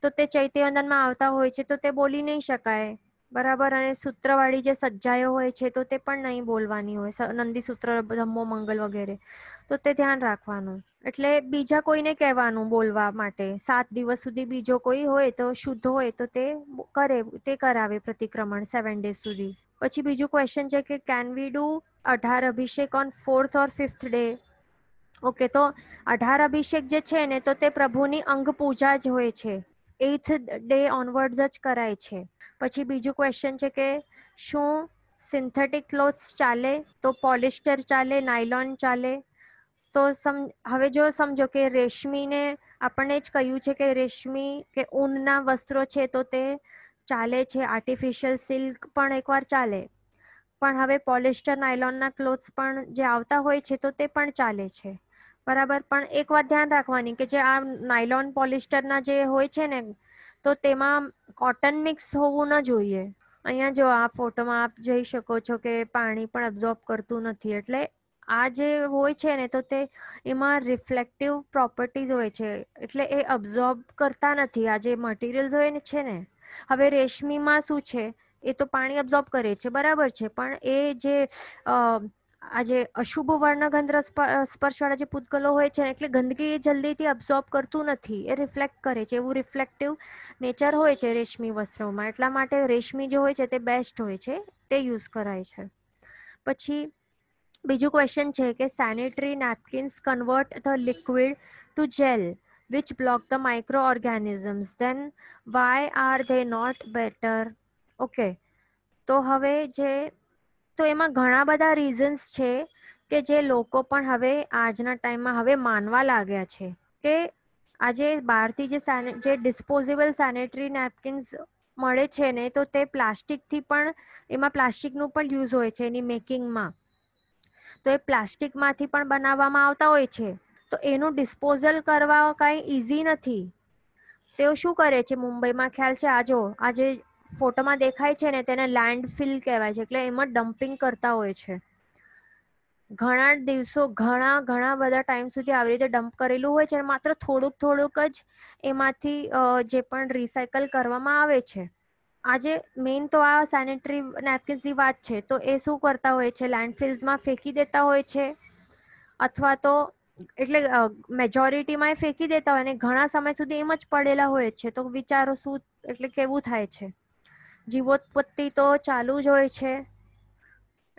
તો તે ચૈત્યવંદનમાં આવતા હોય છે તો તે બોલી નહીં શકાય બરાબર અને સૂત્રવાળી જે સજ્જાયો હોય છે તો તે પણ નહીં બોલવાની હોય નંદી સૂત્ર ધમ્મો મંગલ વગેરે તો તે ધ્યાન રાખવાનું એટલે બીજા કોઈને કહેવાનું બોલવા માટે સાત દિવસ સુધી બીજો કોઈ હોય તો શુદ્ધ હોય તો તે કરે તે કરાવે પ્રતિક્રમણ સેવન ડેઝ સુધી પછી બીજું ક્વેશ્ચન છે કે કેન વી ડુ અઢાર અભિષેક on fourth or fifth day okay તો અઢાર અભિષેક જે છે ને તો તે પ્રભુની અંગ પૂજા જ હોય છે એઇથ ડે ઓનવર્ડ્સ જ કરાય છે પછી બીજું ક્વેશ્ચન છે કે શું સિન્થેટિક ક્લોથ્સ ચાલે તો પોલિસ્ટર ચાલે નાયલોન ચાલે તો સમ હવે જો સમજો કે રેશમીને આપણને જ કહ્યું છે કે રેશમી કે ઊનના વસ્ત્રો છે તો તે ચાલે છે આર્ટિફિશિયલ સિલ્ક પણ એકવાર ચાલે પણ હવે પોલિસ્ટર નાયલોનના ક્લોથ્સ પણ જે આવતા હોય છે તો તે પણ ચાલે છે બરાબર પણ એક વાત ધ્યાન રાખવાની કે જે આ નાયલોન પોલિસ્ટરના જે હોય છે ને તો તેમાં કોટન મિક્સ હોવું ન જોઈએ અહીંયા જો આ ફોટોમાં આપ જોઈ શકો છો કે પાણી પણ એબ્ઝોર્બ કરતું નથી એટલે આ જે હોય છે ને તો તે એમાં રિફ્લેક્ટિવ પ્રોપર્ટીઝ હોય છે એટલે એ અબ્ઝોર્બ કરતા નથી આ જે મટીરિયલ્સ હોય ને છે ને હવે રેશમીમાં શું છે એ તો પાણી અબ્ઝોર્બ કરે છે બરાબર છે પણ એ જે આ જે અશુભ વર્ણગંધ સ્પર્શવાળા જે પૂતગલો હોય છે એટલે ગંદકી એ જલ્દીથી અબ્ઝોર્બ કરતું નથી એ રિફ્લેક્ટ કરે છે એવું રિફ્લેક્ટિવ નેચર હોય છે રેશમી વસ્ત્રોમાં એટલા માટે રેશમી જે હોય છે તે બેસ્ટ હોય છે તે યુઝ કરાય છે પછી બીજું ક્વેશ્ચન છે કે sanitary napkins convert the liquid to gel block the micro organisms then why are they not better okay તો હવે જે તો એમાં ઘણા બધા રીઝન્સ છે કે જે લોકો પણ હવે આજના ટાઈમમાં હવે માનવા લાગ્યા છે કે આજે બહારથી જે જે ડિસ્પોઝેબલ સેનેટરી નેપકિન્સ મળે છે ને તો તે પ્લાસ્ટિકથી પણ એમાં પ્લાસ્ટિકનું પણ યુઝ હોય છે એની મેકિંગમાં તો એ પ્લાસ્ટિકમાંથી પણ બનાવવામાં આવતા હોય છે તો એનું ડિસ્પોઝલ કરવા કાંઈ ઇઝી નથી તેઓ શું કરે છે મુંબઈમાં ખ્યાલ છે આજો આજે ફોટોમાં દેખાય છે ને તેને લેન્ડફિલ કહેવાય છે એટલે એમાં ડમ્પિંગ કરતા હોય છે ઘણા દિવસો ઘણા ઘણા બધા ટાઈમ સુધી આવી રીતે ડમ્પ કરેલું હોય છે અને માત્ર થોડુંક થોડુંક જ એમાંથી જે પણ રિસાયકલ કરવામાં આવે છે આજે મેઇન તો આ સેનેટરી નેપકિન્સની વાત છે તો એ શું કરતા હોય છે લેન્ડફિલ્સમાં ફેંકી દેતા હોય છે અથવા તો એટલે મેજોરિટીમાં એ ફેંકી દેતા હોય અને ઘણા સમય સુધી એમ જ પડેલા હોય છે તો વિચારો શું એટલે કેવું થાય છે જીવોત્પત્તિ તો ચાલુ જ હોય છે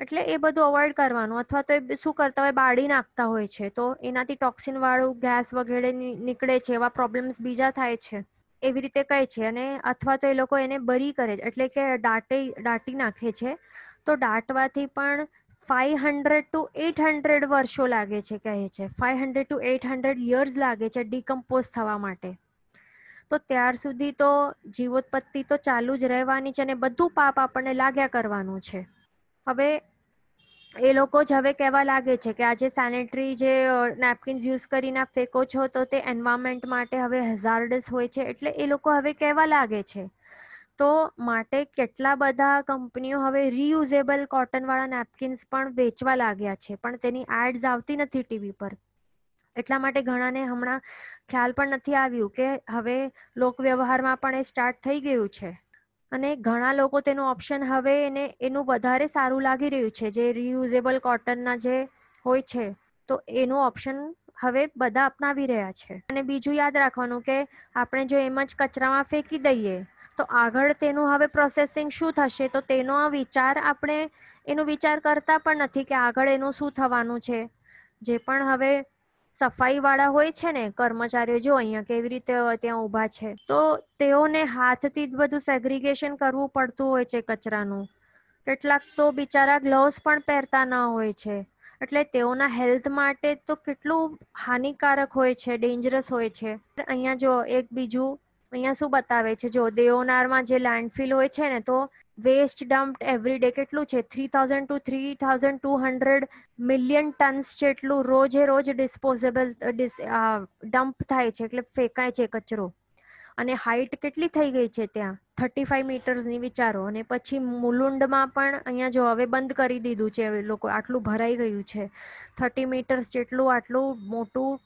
એટલે એ બધું અવોઇડ કરવાનું અથવા તો એ શું કરતા હોય બાળી નાખતા હોય છે તો એનાથી ટોક્સિનવાળું ગેસ વગેરે નીકળે છે એવા પ્રોબ્લેમ્સ બીજા થાય છે એવી રીતે કહે છે અને અથવા તો એ લોકો એને બરી કરે છે એટલે કે દાટે દાટી નાખે છે તો દાટવાથી પણ five hundred to eight hundred વર્ષો લાગે છે કહે છે five hundred to eight hundred years લાગે છે ડિકમ્પોઝ થવા માટે તો ત્યાર સુધી તો જીવોત્પત્તિ તો ચાલુ જ રહેવાની છે અને બધું પાપ આપણને લાગ્યા કરવાનું છે હવે એ લોકો જ હવે કહેવા લાગે છે કે આજે જે સેનેટરી જે નેપકિન્સ યુઝ કરીને ફેંકો છો તો તે એન્વાયરમેન્ટ માટે હવે હેઝાર્ડસ હોય છે એટલે એ લોકો હવે કહેવા લાગે છે તો માટે કેટલા બધા કંપનીઓ હવે રીયુઝેબલ કોટનવાળા નેપકિન્સ પણ વેચવા લાગ્યા છે પણ તેની એડ્સ આવતી નથી ટીવી પર એટલા માટે ઘણાને હમણાં ખ્યાલ પણ નથી આવ્યું કે હવે લોકવ્યવહારમાં પણ એ સ્ટાર્ટ થઈ ગયું છે અને ઘણા લોકો તેનું ઓપ્શન હવે એને એનું વધારે સારું લાગી રહ્યું છે જે રિયુઝેબલ કોટનના જે હોય છે તો એનું ઓપ્શન હવે બધા અપનાવી રહ્યા છે અને બીજું યાદ રાખવાનું કે આપણે જો એમ જ કચરામાં ફેંકી દઈએ તો આગળ તેનું હવે પ્રોસેસિંગ શું થશે તો તેનો આ વિચાર આપણે એનો વિચાર કરતા પણ નથી કે આગળ એનું શું થવાનું છે જે પણ હવે સફાઈવાળા હોય છે ને કર્મચારીઓ જો અહીંયા કેવી રીતે ત્યાં ઊભા છે તો તેઓને હાથથી જ બધું સેગ્રીગેશન કરવું પડતું હોય છે કચરાનું કેટલાક તો બિચારા ગ્લવ્સ પણ પહેરતા ન હોય છે એટલે તેઓના હેલ્થ માટે તો કેટલું હાનિકારક હોય છે ડેન્જરસ હોય છે અહીંયા જો એક બીજું અહીંયા શું બતાવે છે જો દેઓનારમાં જે લેન્ડફિલ હોય છે ને તો વેસ્ટ ડમ્પ એવરી ડે કેટલું છે three thousand to three thousand two hundred million tons જેટલું રોજે રોજ ડિસ્પોઝેબલ ડમ્પ થાય છે એટલે ફેંકાય છે કચરો અને હાઇટ કેટલી થઈ ગઈ છે ત્યાં થર્ટી ફાઈવ મીટર્સની વિચારો અને પછી મુલુંડમાં પણ અહીંયા જો હવે બંધ કરી દીધું છે લોકો આટલું ભરાઈ ગયું છે થર્ટી મીટર્સ જેટલું આટલું મોટું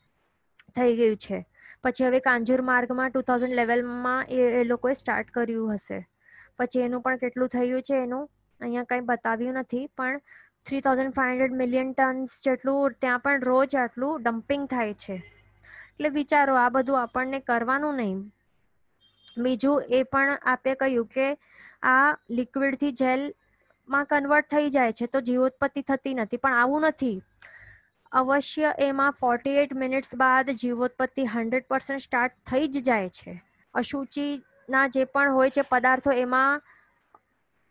થઈ ગયું છે પછી હવે કાંજુર માર્ગમાં ટુ થાઉઝન્ડ લેવલમાં એ લોકોએ સ્ટાર્ટ કર્યું હશે પછી એનું પણ કેટલું થયું છે એનું અહીંયા કંઈ બતાવ્યું નથી પણ three thousand five hundred million tons જેટલું ત્યાં પણ રોજ આટલું ડમ્પિંગ થાય છે એટલે વિચારો આ બધું આપણને કરવાનું નહીં બીજું એ પણ આપે કહ્યું કે આ લિક્વિડથી જેલમાં કન્વર્ટ થઈ જાય છે તો જીવોત્પત્તિ થતી નથી પણ આવું નથી અવશ્ય એમાં ફોર્ટી એટ મિનિટ્સ બાદ જીવોત્પત્તિ હંડ્રેડ પર્સન્ટ સ્ટાર્ટ થઈ જ જાય છે અશુચિ ના જે પણ હોય છે પદાર્થો એમાં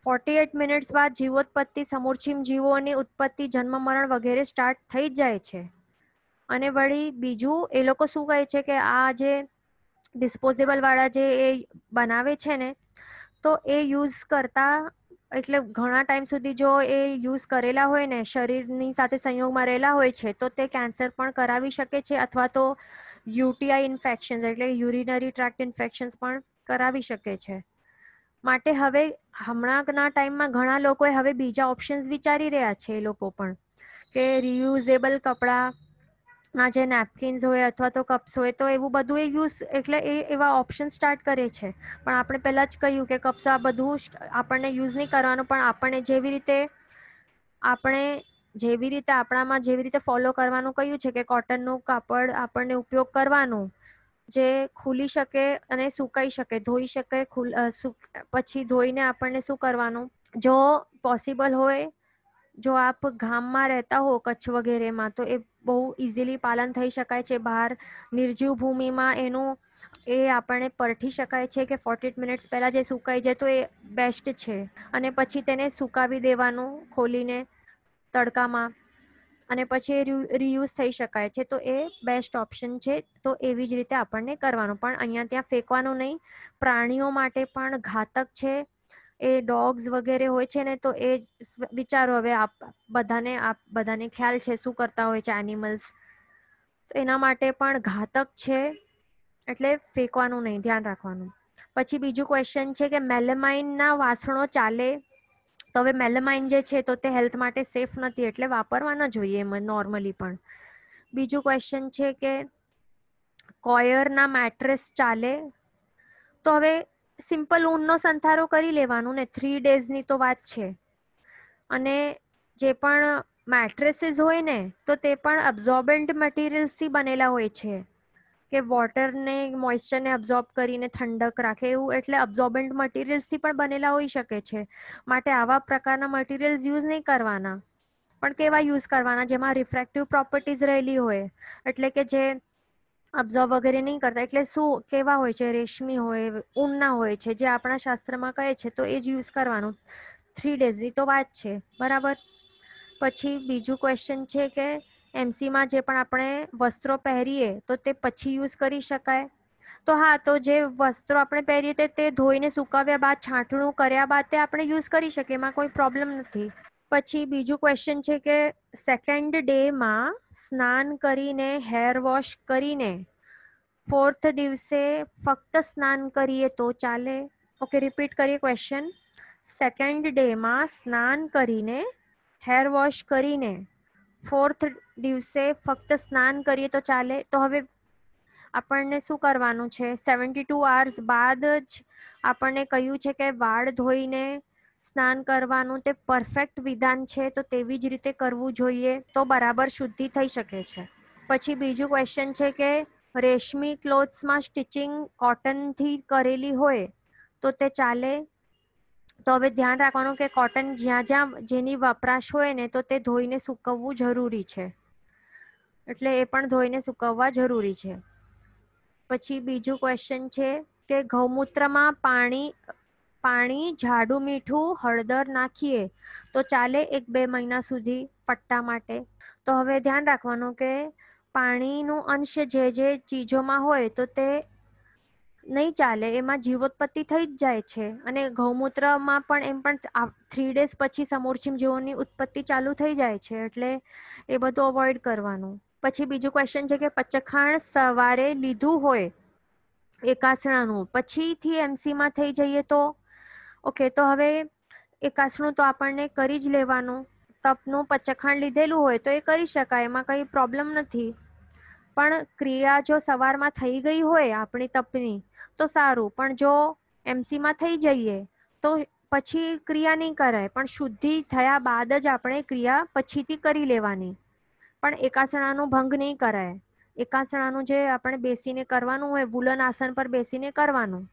ફોર્ટી એટ મિનિટ્સ બાદ જીવોત્પત્તિ સમૂર્છિમ જીવોની ઉત્પત્તિ જન્મ મરણ વગેરે સ્ટાર્ટ થઈ જ જાય છે અને વળી બીજું એ લોકો શું કહે છે કે આ જે ડિસ્પોઝેબલવાળા જે એ બનાવે છે ને તો એ યુઝ કરતા એટલે ઘણા ટાઈમ સુધી જો એ યુઝ કરેલા હોય ને શરીરની સાથે સંયોગમાં રહેલા હોય છે તો તે કેન્સર પણ કરાવી શકે છે અથવા તો યુટીઆઈ ઇન્ફેક્શન્સ એટલે યુરિનરી ટ્રેક્ટ ઇન્ફેક્શન્સ પણ કરાવી શકે છે માટે હવે હમણાંના ટાઈમમાં ઘણા લોકોએ હવે બીજા ઓપ્શન્સ વિચારી રહ્યા છે એ લોકો પણ કે રિયુઝેબલ કપડાના જે નેપકિન્સ હોય અથવા તો કપ્સ હોય તો એવું બધું એ યુઝ એટલે એ એવા ઓપ્શન સ્ટાર્ટ કરે છે પણ આપણે પહેલાં જ કહ્યું કે કપ્સ આ બધું આપણને યુઝ નહીં કરવાનું પણ આપણને જેવી રીતે આપણે જેવી રીતે આપણામાં જેવી રીતે ફોલો કરવાનું કહ્યું છે કે કોટનનું કાપડ આપણને ઉપયોગ કરવાનું જે ખુલી શકે અને સુકાઈ શકે ધોઈ શકે પછી ધોઈને આપણને શું કરવાનું જો પોસિબલ હોય જો આપ ગામમાં રહેતા હો કચ્છ વગેરેમાં તો એ બહુ ઇઝીલી પાલન થઈ શકાય છે બહાર નિર્જીવ ભૂમિમાં એનું એ આપણે પરઠી શકાય છે કે ફોર્ટી મિનિટ્સ પહેલાં જે સુકાઈ જાય તો એ બેસ્ટ છે અને પછી તેને સુકાવી દેવાનું ખોલીને તડકામાં અને પછી રીયુઝ થઈ શકાય છે તો એ બેસ્ટ ઓપ્શન છે તો એવી જ રીતે આપણને કરવાનું પણ અહીંયા ત્યાં ફેંકવાનું નહીં પ્રાણીઓ માટે પણ ઘાતક છે એ ડોગ્સ વગેરે હોય છે ને તો એ વિચારો હવે આપ બધાને આપ બધાને ખ્યાલ છે શું કરતા હોય છે એનિમલ્સ તો એના માટે પણ ઘાતક છે એટલે ફેંકવાનું નહીં ધ્યાન રાખવાનું પછી બીજું ક્વેશ્ચન છે કે મેલેમાઇનના વાસણો ચાલે તો હવે મેલેમાઇન જે છે તો તે હેલ્થ માટે સેફ નથી એટલે વાપરવાના જોઈએ નોર્મલી પણ બીજું ક્વેશ્ચન છે કે કોયરના મેટ્રેસ ચાલે તો હવે સિમ્પલ ઊનનો સંથારો કરી લેવાનું ને થ્રી ડેઝની તો વાત છે અને જે પણ મેટ્રેસીસ હોય ને તો તે પણ અબ્ઝોર્બન્ટ મટીરિયલ્સથી બનેલા હોય છે કે વોટરને મોઇશ્ચરને અબ્ઝોર્બ કરીને ઠંડક રાખે એવું એટલે અબ્ઝોર્બન્ટ મટીરિયલ્સથી પણ બનેલા હોઈ શકે છે માટે આવા પ્રકારના મટીરિયલ્સ યુઝ નહીં કરવાના પણ કેવા યુઝ કરવાના જેમાં રિફ્રેક્ટિવ પ્રોપર્ટીઝ રહેલી હોય એટલે કે જે અબ્ઝોર્બ વગેરે નહીં કરતા એટલે શું કેવા હોય છે રેશમી હોય ઊનના હોય છે જે આપણા શાસ્ત્રમાં કહે છે તો એ જ યુઝ કરવાનું થ્રી ડેઝની તો વાત છે બરાબર પછી બીજું ક્વેશ્ચન છે કે એમસીમાં જે પણ આપણે વસ્ત્રો પહેરીએ તો તે પછી યુઝ કરી શકાય તો હા તો જે વસ્ત્રો આપણે પહેરીએ તે તે ધોઈને સુકાવ્યા બાદ છાંટણું કર્યા બાદ તે આપણે યુઝ કરી શકીએ એમાં કોઈ પ્રોબ્લેમ નથી પછી બીજું ક્વેશ્ચન છે કે સેકન્ડ ડેમાં સ્નાન કરીને હેર વોશ કરીને ફોર્થ દિવસે ફક્ત સ્નાન કરીએ તો ચાલે ઓકે રિપીટ કરીએ ક્વેશ્ચન સેકન્ડ ડેમાં સ્નાન કરીને હેર વોશ કરીને ફોર્થ દિવસે ફક્ત સ્નાન કરીએ તો ચાલે તો હવે આપણને શું કરવાનું છે સેવન્ટી ટુ આવર્સ બાદ જ આપણને કહ્યું છે કે વાળ ધોઈને સ્નાન કરવાનું તે પરફેક્ટ વિધાન છે તો તેવી જ રીતે કરવું જોઈએ તો બરાબર શુદ્ધિ થઈ શકે છે પછી બીજું ક્વેશ્ચન છે કે રેશમી ક્લોથ્સમાં સ્ટિચિંગ કોટનથી કરેલી હોય તો તે ચાલે તો હવે ધ્યાન રાખવાનું કે કોટન જ્યાં જ્યાં જેની વપરાશ હોય ને તો તે ધોઈને સૂકવવું જરૂરી છે એટલે એ પણ ધોઈને સુકવવા જરૂરી છે પછી બીજું ક્વેશ્ચન છે કે ગૌમૂત્રમાં પાણી પાણી જાડું મીઠું હળદર નાખીએ તો ચાલે એક બે મહિના સુધી પટ્ટા માટે તો હવે ધ્યાન રાખવાનું કે પાણીનું અંશ જે જે ચીજોમાં હોય તો તે નહીં ચાલે એમાં જીવોત્પત્તિ થઈ જ જાય છે અને ગૌમૂત્રમાં પણ એમ પણ થ્રી ડેઝ પછી સમોરચિમ જીવોની ઉત્પત્તિ ચાલુ થઈ જાય છે એટલે એ બધું અવોઇડ કરવાનું પછી બીજું ક્વેશ્ચન છે કે પચખાણ સવારે લીધું હોય એકાસણાનું પછીથી એમસીમાં થઈ જઈએ તો ઓકે તો હવે એકાસણું તો આપણને કરી જ લેવાનું તપનું પચખાણ લીધેલું હોય તો એ કરી શકાય એમાં કંઈ પ્રોબ્લેમ નથી પણ ક્રિયા જો સવારમાં થઈ ગઈ હોય આપણી તપની તો સારું પણ જો એમસીમાં થઈ જઈએ તો પછી ક્રિયા નહીં કરાય પણ શુદ્ધિ થયા બાદ જ આપણે ક્રિયા પછીથી કરી લેવાની પણ એકાસણાનો ભંગ નહીં કરાય એકાસણાનું જે આપણે બેસીને કરવાનું હોય વુલન આસન પર બેસીને કરવાનું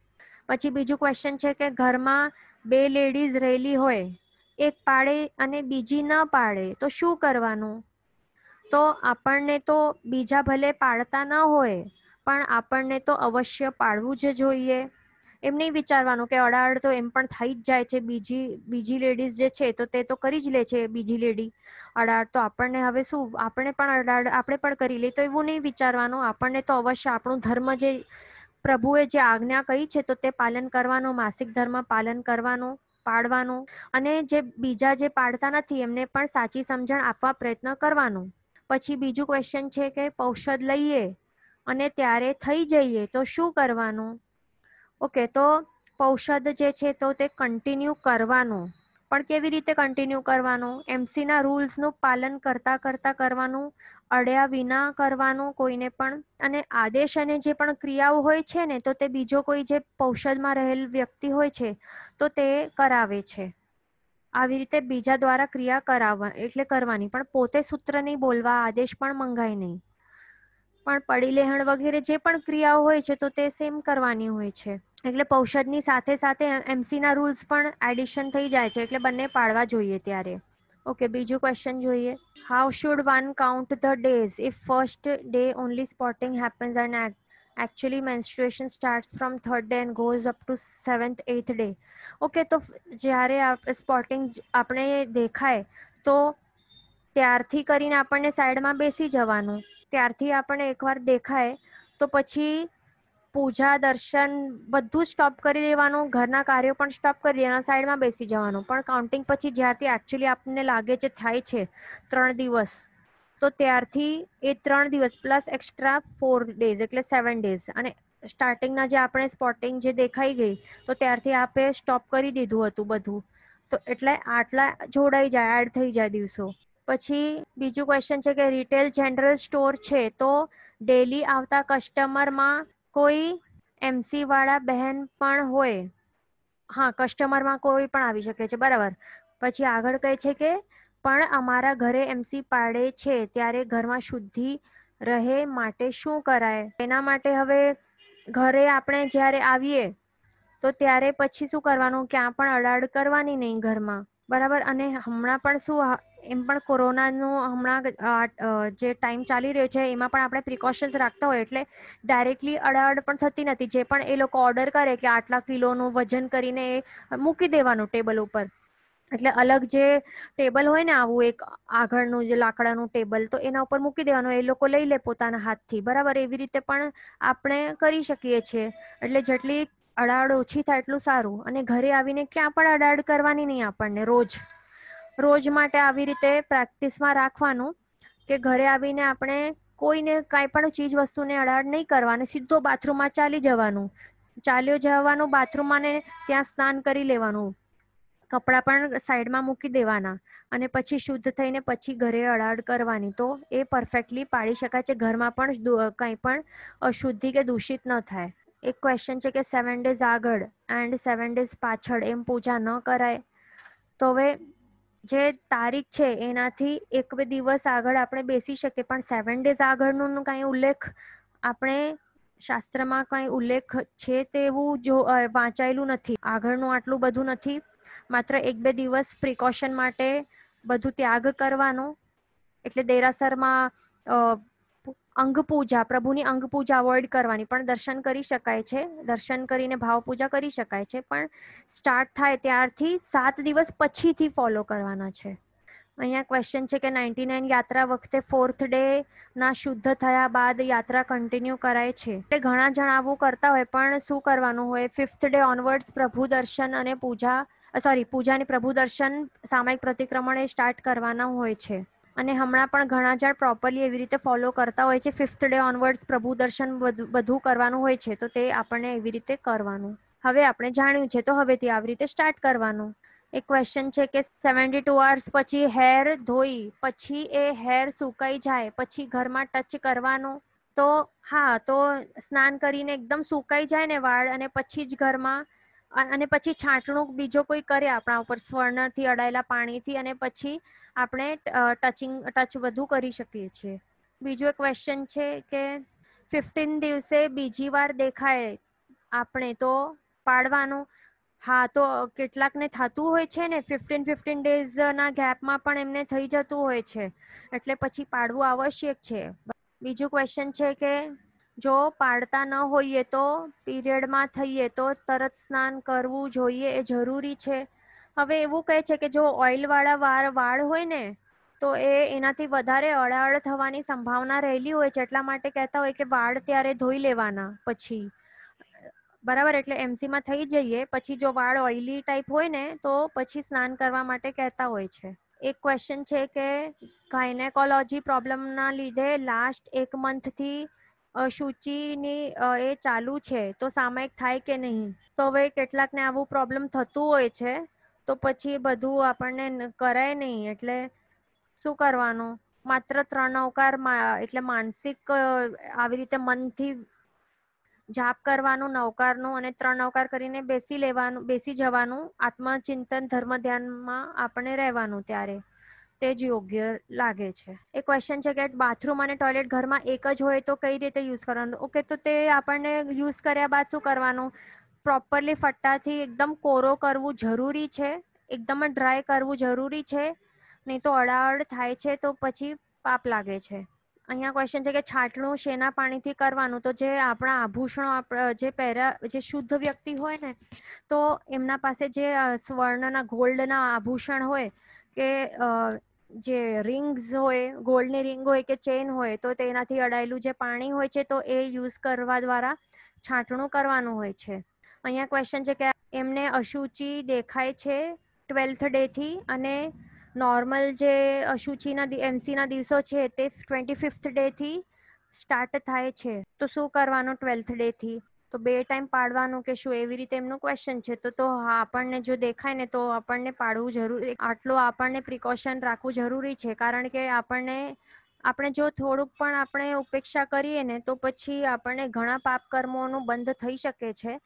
પછી બીજું ક્વેશ્ચન છે કે ઘરમાં બે લેડીઝ રહેલી હોય એક પાડે અને બીજી ન પાડે તો શું કરવાનું તો આપણને તો બીજા ભલે પાળતા ન હોય પણ આપણને તો અવશ્ય પાળવું જ જોઈએ એમ નહીં વિચારવાનું કે અડાઅડ તો એમ પણ થઈ જ જાય છે બીજી બીજી લેડીઝ જે છે તો તે તો કરી જ લે છે બીજી લેડી અડાડ તો આપણને હવે શું આપણે પણ અડાડ આપણે પણ કરી લઈએ તો એવું નહીં વિચારવાનું આપણને તો અવશ્ય આપણું ધર્મ જે પ્રભુએ જે આજ્ઞા કહી છે તો તે પાલન કરવાનું માસિક ધર્મ પાલન કરવાનું પાડવાનું અને જે બીજા જે પાડતા નથી એમને પણ સાચી સમજણ આપવા પ્રયત્ન કરવાનું પછી બીજું ક્વેશ્ચન છે કે ઔષધ લઈએ અને ત્યારે થઈ જઈએ તો શું કરવાનું ઓકે તો ઔષધ જે છે તો તે કન્ટિન્યુ કરવાનું પણ કેવી રીતે કન્ટિન્યુ કરવાનું એમસીના રૂલ્સનું પાલન કરતા કરતાં કરવાનું અડ્યા વિના કરવાનું કોઈને પણ અને આદેશ અને જે પણ ક્રિયાઓ હોય છે ને તો તે બીજો કોઈ જે ઔષધમાં રહેલ વ્યક્તિ હોય છે તો તે કરાવે છે આવી રીતે બીજા દ્વારા ક્રિયા કરાવવા એટલે કરવાની પણ પોતે સૂત્ર નહીં બોલવા આદેશ પણ મંગાય નહીં પણ પડી લેહણ વગેરે જે પણ ક્રિયાઓ હોય છે તો તે સેમ કરવાની હોય છે એટલે પૌષદની સાથે સાથે એમસીના રૂલ્સ પણ એડિશન થઈ જાય છે એટલે બંને પાડવા જોઈએ ત્યારે ઓકે બીજું ક્વેશ્ચન જોઈએ how should one count the days if first day only spotting happens and actually menstruation starts from third day and goes up to seventh eighth day okay તો જ્યારે સ્પોટિંગ આપણે દેખાય તો ત્યારથી કરીને આપણને સાઈડમાં બેસી જવાનું ત્યારથી આપણને એકવાર દેખાય તો પછી પૂજા દર્શન બધું સ્ટોપ કરી દેવાનું ઘરના કાર્યો પણ સ્ટોપ કરી દેવાના સાઈડમાં બેસી જવાનું પણ કાઉન્ટિંગ પછી જ્યારથી એકચ્યુઅલી આપણને લાગે છે થાય છે ત્રણ દિવસ તો ત્યારથી એ ત્રણ દિવસ પ્લસ એક્સ્ટ્રા ફોર ડેઝ એટલે સેવન ડેઝ અને સ્ટાર્ટિંગના જે આપણે સ્પોટિંગ જે દેખાઈ ગઈ તો ત્યારથી આપે સ્ટોપ કરી દીધું હતું બધું તો એટલે આટલા જોડાઈ જાય એડ થઈ જાય દિવસો પછી બીજું ક્વેશ્ચન છે કે રિટેલ જનરલ સ્ટોર છે તો ડેલી આવતા કસ્ટમરમાં કોઈ એમસીવાળા બહેન પણ હોય હા કસ્ટમરમાં કોઈ પણ આવી શકે છે બરાબર પછી આગળ કહે છે કે પણ અમારા ઘરે એમસી પાડે છે ત્યારે ઘરમાં શુદ્ધિ રહે માટે શું કરાય એના માટે હવે ઘરે આપણે જ્યારે આવીએ તો ત્યારે પછી શું કરવાનું ક્યાં પણ અડાડ કરવાની નહીં ઘરમાં બરાબર અને હમણાં પણ શું એમ પણ કોરોનાનું હમણાં જે ટાઈમ ચાલી રહ્યો છે એમાં પણ આપણે પ્રિકોશન્સ રાખતા હોય એટલે ડાયરેક્ટલી અડાડ પણ થતી નથી જે પણ એ લોકો ઓર્ડર કરે કે આટલા કિલોનું વજન કરીને મૂકી દેવાનું ટેબલ ઉપર એટલે અલગ જે ટેબલ હોય ને આવું એક આગળનું જે લાકડાનું ટેબલ તો એના ઉપર મૂકી દેવાનું એ લોકો લઈ લે પોતાના હાથથી બરાબર એવી રીતે પણ આપણે કરી શકીએ છીએ એટલે જેટલી અડાડ ઓછી થાય એટલું સારું અને ઘરે આવીને ક્યાં પણ અડાડ કરવાની નહીં આપણને રોજ રોજ માટે આવી રીતે પ્રેક્ટિસમાં રાખવાનું કે ઘરે આવીને આપણે કોઈને કાંઈ પણ ચીજ વસ્તુને અડાડ નહીં કરવાની સીધો બાથરૂમમાં ચાલી જવાનું ચાલ્યો જવાનું બાથરૂમમાં ને ત્યાં સ્નાન કરી લેવાનું કપડાં પણ સાઈડમાં મૂકી દેવાના અને પછી શુદ્ધ થઈને પછી ઘરે અડાડ કરવાની તો એ પરફેક્ટલી પાડી શકાય છે ઘરમાં પણ કંઈ પણ અશુદ્ધિ કે દૂષિત ન થાય એક ક્વેશ્ચન છે કે સેવન ડેઝ આગળ એન્ડ સેવન ડેઝ પાછળ એમ પૂજા ન કરાય તો હવે જે તારીખ છે એનાથી એક બે દિવસ આગળ આપણે બેસી શકીએ પણ સેવન ડેઝ આગળનું કાંઈ ઉલ્લેખ આપણે શાસ્ત્રમાં કાંઈ ઉલ્લેખ છે તેવું જો વાંચાયેલું નથી આગળનું આટલું બધું નથી માત્ર એક બે દિવસ પ્રિકોશન માટે બધું ત્યાગ કરવાનો એટલે દેરાસરમાં અંગ પૂજા પ્રભુની અંગ પૂજા અવોઇડ કરવાની પણ દર્શન કરી શકાય છે દર્શન કરીને ભાવ પૂજા કરી શકાય છે પણ સ્ટાર્ટ થાય ત્યારથી સાત દિવસ પછીથી ફોલો કરવાના છે અહીંયા ક્વેશ્ચન છે કે નાઇન્ટી નાઇન યાત્રા વખતે ફોર્થ ડે ના શુદ્ધ થયા બાદ યાત્રા કન્ટિન્યુ કરાય છે એટલે ઘણા જણાવું કરતા હોય પણ શું કરવાનું હોય ફિફ્થ ડે ઓનવર્ડ્સ પ્રભુ દર્શન અને પૂજા સોરી પૂજાને પ્રભુ દર્શન સામાયિક પ્રતિક્રમણ એ સ્ટાર્ટ કરવાના હોય છે અને હમણાં પણ ઘણા જણ પ્રોપરલી એવી રીતે ફોલો કરતા હોય છે ફિફ્થ ડે ઓનવર્ડ્સ પ્રભુ દર્શન બધું કરવાનું હોય છે તો તે આપણને એવી રીતે કરવાનું હવે આપણે જાણ્યું છે તો હવેથી આવી રીતે સ્ટાર્ટ કરવાનું એક ક્વેશ્ચન છે કે સેવન્ટી ટુ અવર્સ પછી હેર ધોઈ પછી એ હેર સુકાઈ જાય પછી ઘરમાં ટચ કરવાનો તો હા તો સ્નાન કરીને એકદમ સુકાઈ જાય ને વાળ અને પછી જ ઘરમાં અને પછી છાંટણું બીજો કોઈ કરે આપણા ઉપર સ્વર્ણથી અડાયેલા પાણીથી અને પછી આપણે ટચિંગ ટચ વધુ કરી શકીએ છીએ બીજો ક્વેશ્ચન છે કે ફિફ્ટીન દિવસે બીજી વાર દેખાય આપણે તો પાડવાનું હા તો કેટલાકને થતું હોય છે ને ફિફ્ટીન ફિફ્ટીન ડેઝના ગેપમાં પણ એમને થઈ જતું હોય છે એટલે પછી પાડવું આવશ્યક છે બીજું ક્વેશ્ચન છે કે જો પાડતા ન હોઈએ તો પીરિયડમાં થઈએ તો તરત સ્નાન કરવું જોઈએ એ જરૂરી છે હવે એવું કહે છે કે જો ઓઇલવાળા વાળ વાળ હોય ને તો એ એનાથી વધારે અડાઅડ થવાની સંભાવના રહેલી હોય છે એટલા માટે કહેતા હોય કે વાળ ત્યારે ધોઈ લેવાના પછી બરાબર એટલે એમસીમાં થઈ જઈએ પછી જો વાળ ઓઇલી ટાઈપ હોય ને તો પછી સ્નાન કરવા માટે કહેતા હોય છે એક ક્વેશ્ચન છે કે ગાયનેકોલોજી પ્રોબ્લેમના લીધે લાસ્ટ એક મંથથી સૂચિની એ ચાલુ છે તો સામાયિક થાય કે નહીં તો હવે કેટલાકને આવું પ્રોબ્લેમ થતું હોય છે તો પછી બધું આપણને કરાય નહીં એટલે શું કરવાનું માત્ર ત્રણ અવકાર એટલે માનસિક આવી રીતે મનથી જાપ કરવાનું નવકારનું અને ત્રણ અવકાર કરીને બેસી લેવાનું બેસી જવાનું આત્મચિંતન ધર્મ ધ્યાનમાં આપણે રહેવાનું ત્યારે તે જ યોગ્ય લાગે છે એ ક્વેશ્ચન છે કે બાથરૂમ અને ટોયલેટ ઘરમાં એક જ હોય તો કઈ રીતે યુઝ કરવાનું ઓકે તો તે આપણને યુઝ કર્યા બાદ શું કરવાનું પ્રોપરલી ફટ્ટાથી એકદમ કોરો કરવું જરૂરી છે એકદમ ડ્રાય કરવું જરૂરી છે નહીં તો અડાઅડ થાય છે તો પછી પાપ લાગે છે અહીંયા ક્વેશ્ચન છે કે છાંટણું શેના પાણીથી કરવાનું તો જે આપણા આભૂષણો જે પહેર્યા જે શુદ્ધ વ્યક્તિ હોય ને તો એમના પાસે જે સ્વર્ણના ગોલ્ડના આભૂષણ હોય કે જે રિંગ્સ હોય ગોલ્ડની રિંગ હોય કે ચેન હોય તો તેનાથી અડાયેલું જે પાણી હોય છે તો એ યુઝ કરવા દ્વારા છાંટણું કરવાનું હોય છે અહીંયા ક્વેશ્ચન છે કે એમને અશુચિ દેખાય છે ટ્વેલ્થ ડેથી અને નોર્મલ જે અશુચિના એમસીના દિવસો છે તે ટ્વેન્ટી ફિફ્થ ડેથી સ્ટાર્ટ થાય છે તો શું કરવાનું ટ્વેલ્થ ડેથી તો બે ટાઈમ પાડવાનું કે શું એવી રીતે એમનું ક્વેશ્ચન છે તો તો હા આપણને જો દેખાય ને તો આપણને પાડવું જરૂરી આટલો આપણને પ્રિકોશન રાખવું જરૂરી છે કારણ કે આપણને આપણે જો થોડુંક પણ આપણે ઉપેક્ષા કરીએ ને તો પછી આપણને ઘણા પાપ કર્મોનું બંધ થઈ શકે છે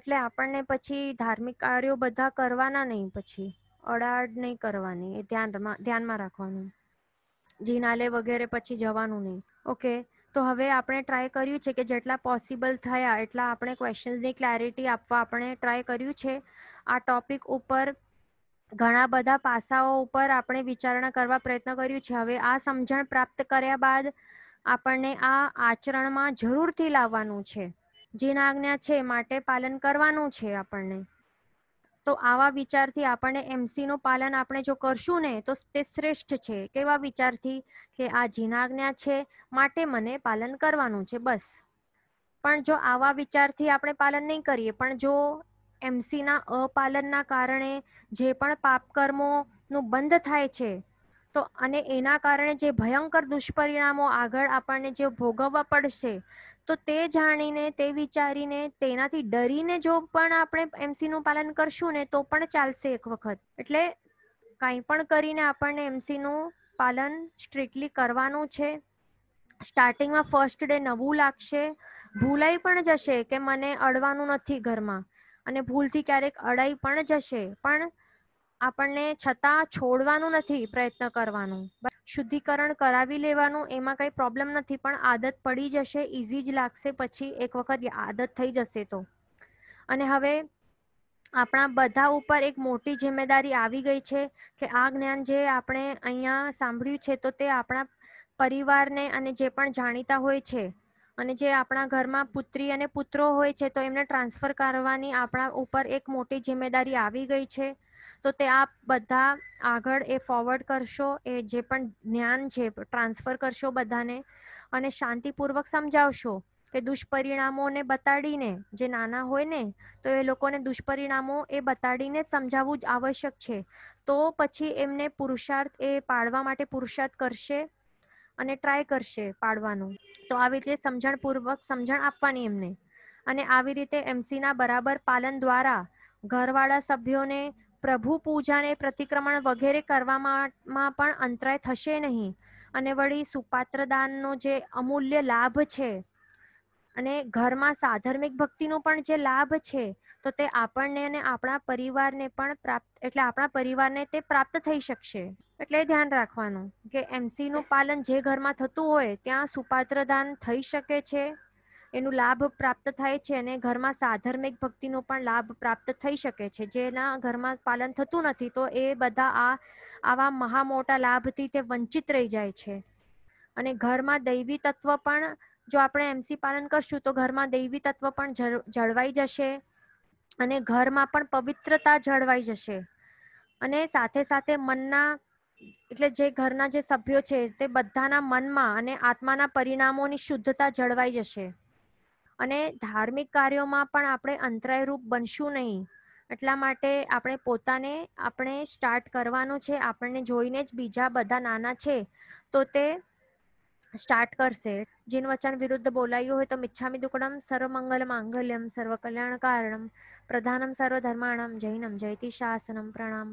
એટલે આપણને પછી ધાર્મિક કાર્યો બધા કરવાના નહીં પછી અડાડ નહીં કરવાની એ ધ્યાનમાં ધ્યાનમાં રાખવાનું જીનાલે વગેરે પછી જવાનું નહીં ઓકે તો હવે આપણે ટ્રાય કર્યું છે કે જેટલા પોસિબલ થયા એટલા આપણે ક્વેશ્ચન્સની ક્લેરિટી આપવા આપણે ટ્રાય કર્યું છે આ ટોપિક ઉપર ઘણા બધા પાસાઓ ઉપર આપણે વિચારણા કરવા પ્રયત્ન કર્યું છે હવે આ સમજણ પ્રાપ્ત કર્યા બાદ આપણને આ આચરણમાં જરૂરથી લાવવાનું છે જેના આજ્ઞા છે માટે પાલન કરવાનું છે આપણને તો આવા વિચારથી આપણે એમસી નું પાલન આપણે જો કરશું ને તો તે શ્રેષ્ઠ છે કેવા વિચારથી કે આ જીનાજ્ઞા છે માટે મને પાલન કરવાનું છે બસ પણ જો આવા વિચારથી આપણે પાલન નહીં કરીએ પણ જો એમસીના અપાલનના કારણે જે પણ પાપ કર્મો નું બંધ થાય છે તો અને એના કારણે જે ભયંકર દુષ્પરિણામો આગળ આપણને જે ભોગવવા પડશે તો તે જાણીને તે વિચારીને તેનાથી ડરીને જો પણ આપણે એમસીનું પાલન કરશું ને તો પણ ચાલશે એક વખત એટલે કાંઈ પણ કરીને આપણને એમસીનું પાલન સ્ટ્રિક્ટલી કરવાનું છે સ્ટાર્ટિંગમાં ફર્સ્ટ ડે નવું લાગશે ભૂલાઈ પણ જશે કે મને અડવાનું નથી ઘરમાં અને ભૂલથી ક્યારેક અડાઈ પણ જશે પણ આપણને છતાં છોડવાનું નથી પ્રયત્ન કરવાનું શુદ્ધિકરણ કરાવી લેવાનું એમાં કંઈ પ્રોબ્લેમ નથી પણ આદત પડી જશે ઇઝી જ લાગશે પછી એક વખત આદત થઈ જશે તો અને હવે આપણા બધા ઉપર એક મોટી જિમ્મેદારી આવી ગઈ છે કે આ જ્ઞાન જે આપણે અહીંયા સાંભળ્યું છે તો તે આપણા પરિવારને અને જે પણ જાણીતા હોય છે અને જે આપણા ઘરમાં પુત્રી અને પુત્રો હોય છે તો એમને ટ્રાન્સફર કરવાની આપણા ઉપર એક મોટી જિમ્મેદારી આવી ગઈ છે તો તે આપ બધા આગળ એ ફોરવર્ડ કરશો એ જે પણ જ્ઞાન છે ટ્રાન્સફર કરશો બધાને અને શાંતિપૂર્વક સમજાવશો કે દુષ્પરિણામોને બતાડીને જે નાના હોય ને તો એ લોકોને દુષ્પરિણામો એ બતાડીને જ સમજાવવું જ આવશ્યક છે તો પછી એમને પુરુષાર્થ એ પાડવા માટે પુરુષાર્થ કરશે અને ટ્રાય કરશે પાડવાનું તો આવી રીતે સમજણપૂર્વક સમજણ આપવાની એમને અને આવી રીતે એમસીના બરાબર પાલન દ્વારા ઘરવાળા સભ્યોને પ્રભુ પૂજાને પ્રતિક્રમણ વગેરે કરવામાં પણ અંતરાય થશે નહીં અને વળી સુપાત્ર દાનનો જે અમૂલ્ય લાભ છે અને ઘરમાં સાધર્મિક ભક્તિનો પણ જે લાભ છે તો તે આપણને અને આપણા પરિવારને પણ પ્રાપ્ત એટલે આપણા પરિવારને તે પ્રાપ્ત થઈ શકશે એટલે ધ્યાન રાખવાનું કે એમસીનું પાલન જે ઘરમાં થતું હોય ત્યાં સુપાત્ર દાન થઈ શકે છે એનું લાભ પ્રાપ્ત થાય છે અને ઘરમાં સાધર્મિક ભક્તિનો પણ લાભ પ્રાપ્ત થઈ શકે છે જેના ઘરમાં પાલન થતું નથી તો એ બધા આ આવા મહા મોટા લાભથી તે વંચિત રહી જાય છે અને ઘરમાં દૈવી તત્વ પણ જો આપણે એમસી પાલન કરશું તો ઘરમાં દૈવી તત્વ પણ જળવાઈ જશે અને ઘરમાં પણ પવિત્રતા જળવાઈ જશે અને સાથે સાથે મનના એટલે જે ઘરના જે સભ્યો છે તે બધાના મનમાં અને આત્માના પરિણામોની શુદ્ધતા જળવાઈ જશે અને ધાર્મિક કાર્યોમાં પણ આપણે અંતરાયરૂપ બનશું નહીં એટલા માટે આપણે પોતાને આપણે સ્ટાર્ટ કરવાનું છે આપણને જોઈને જ બીજા બધા નાના છે તો તે સ્ટાર્ટ કરશે જીન વચન વિરુદ્ધ બોલાયું હોય તો મિચ્છામી દુકડમ સર્વમંગલ માંગલ્યમ સર્વકલ્યાણકારણમ પ્રધાનમ સર્વધર્માણમ જૈનમ જયતિ શાસનમ પ્રણામ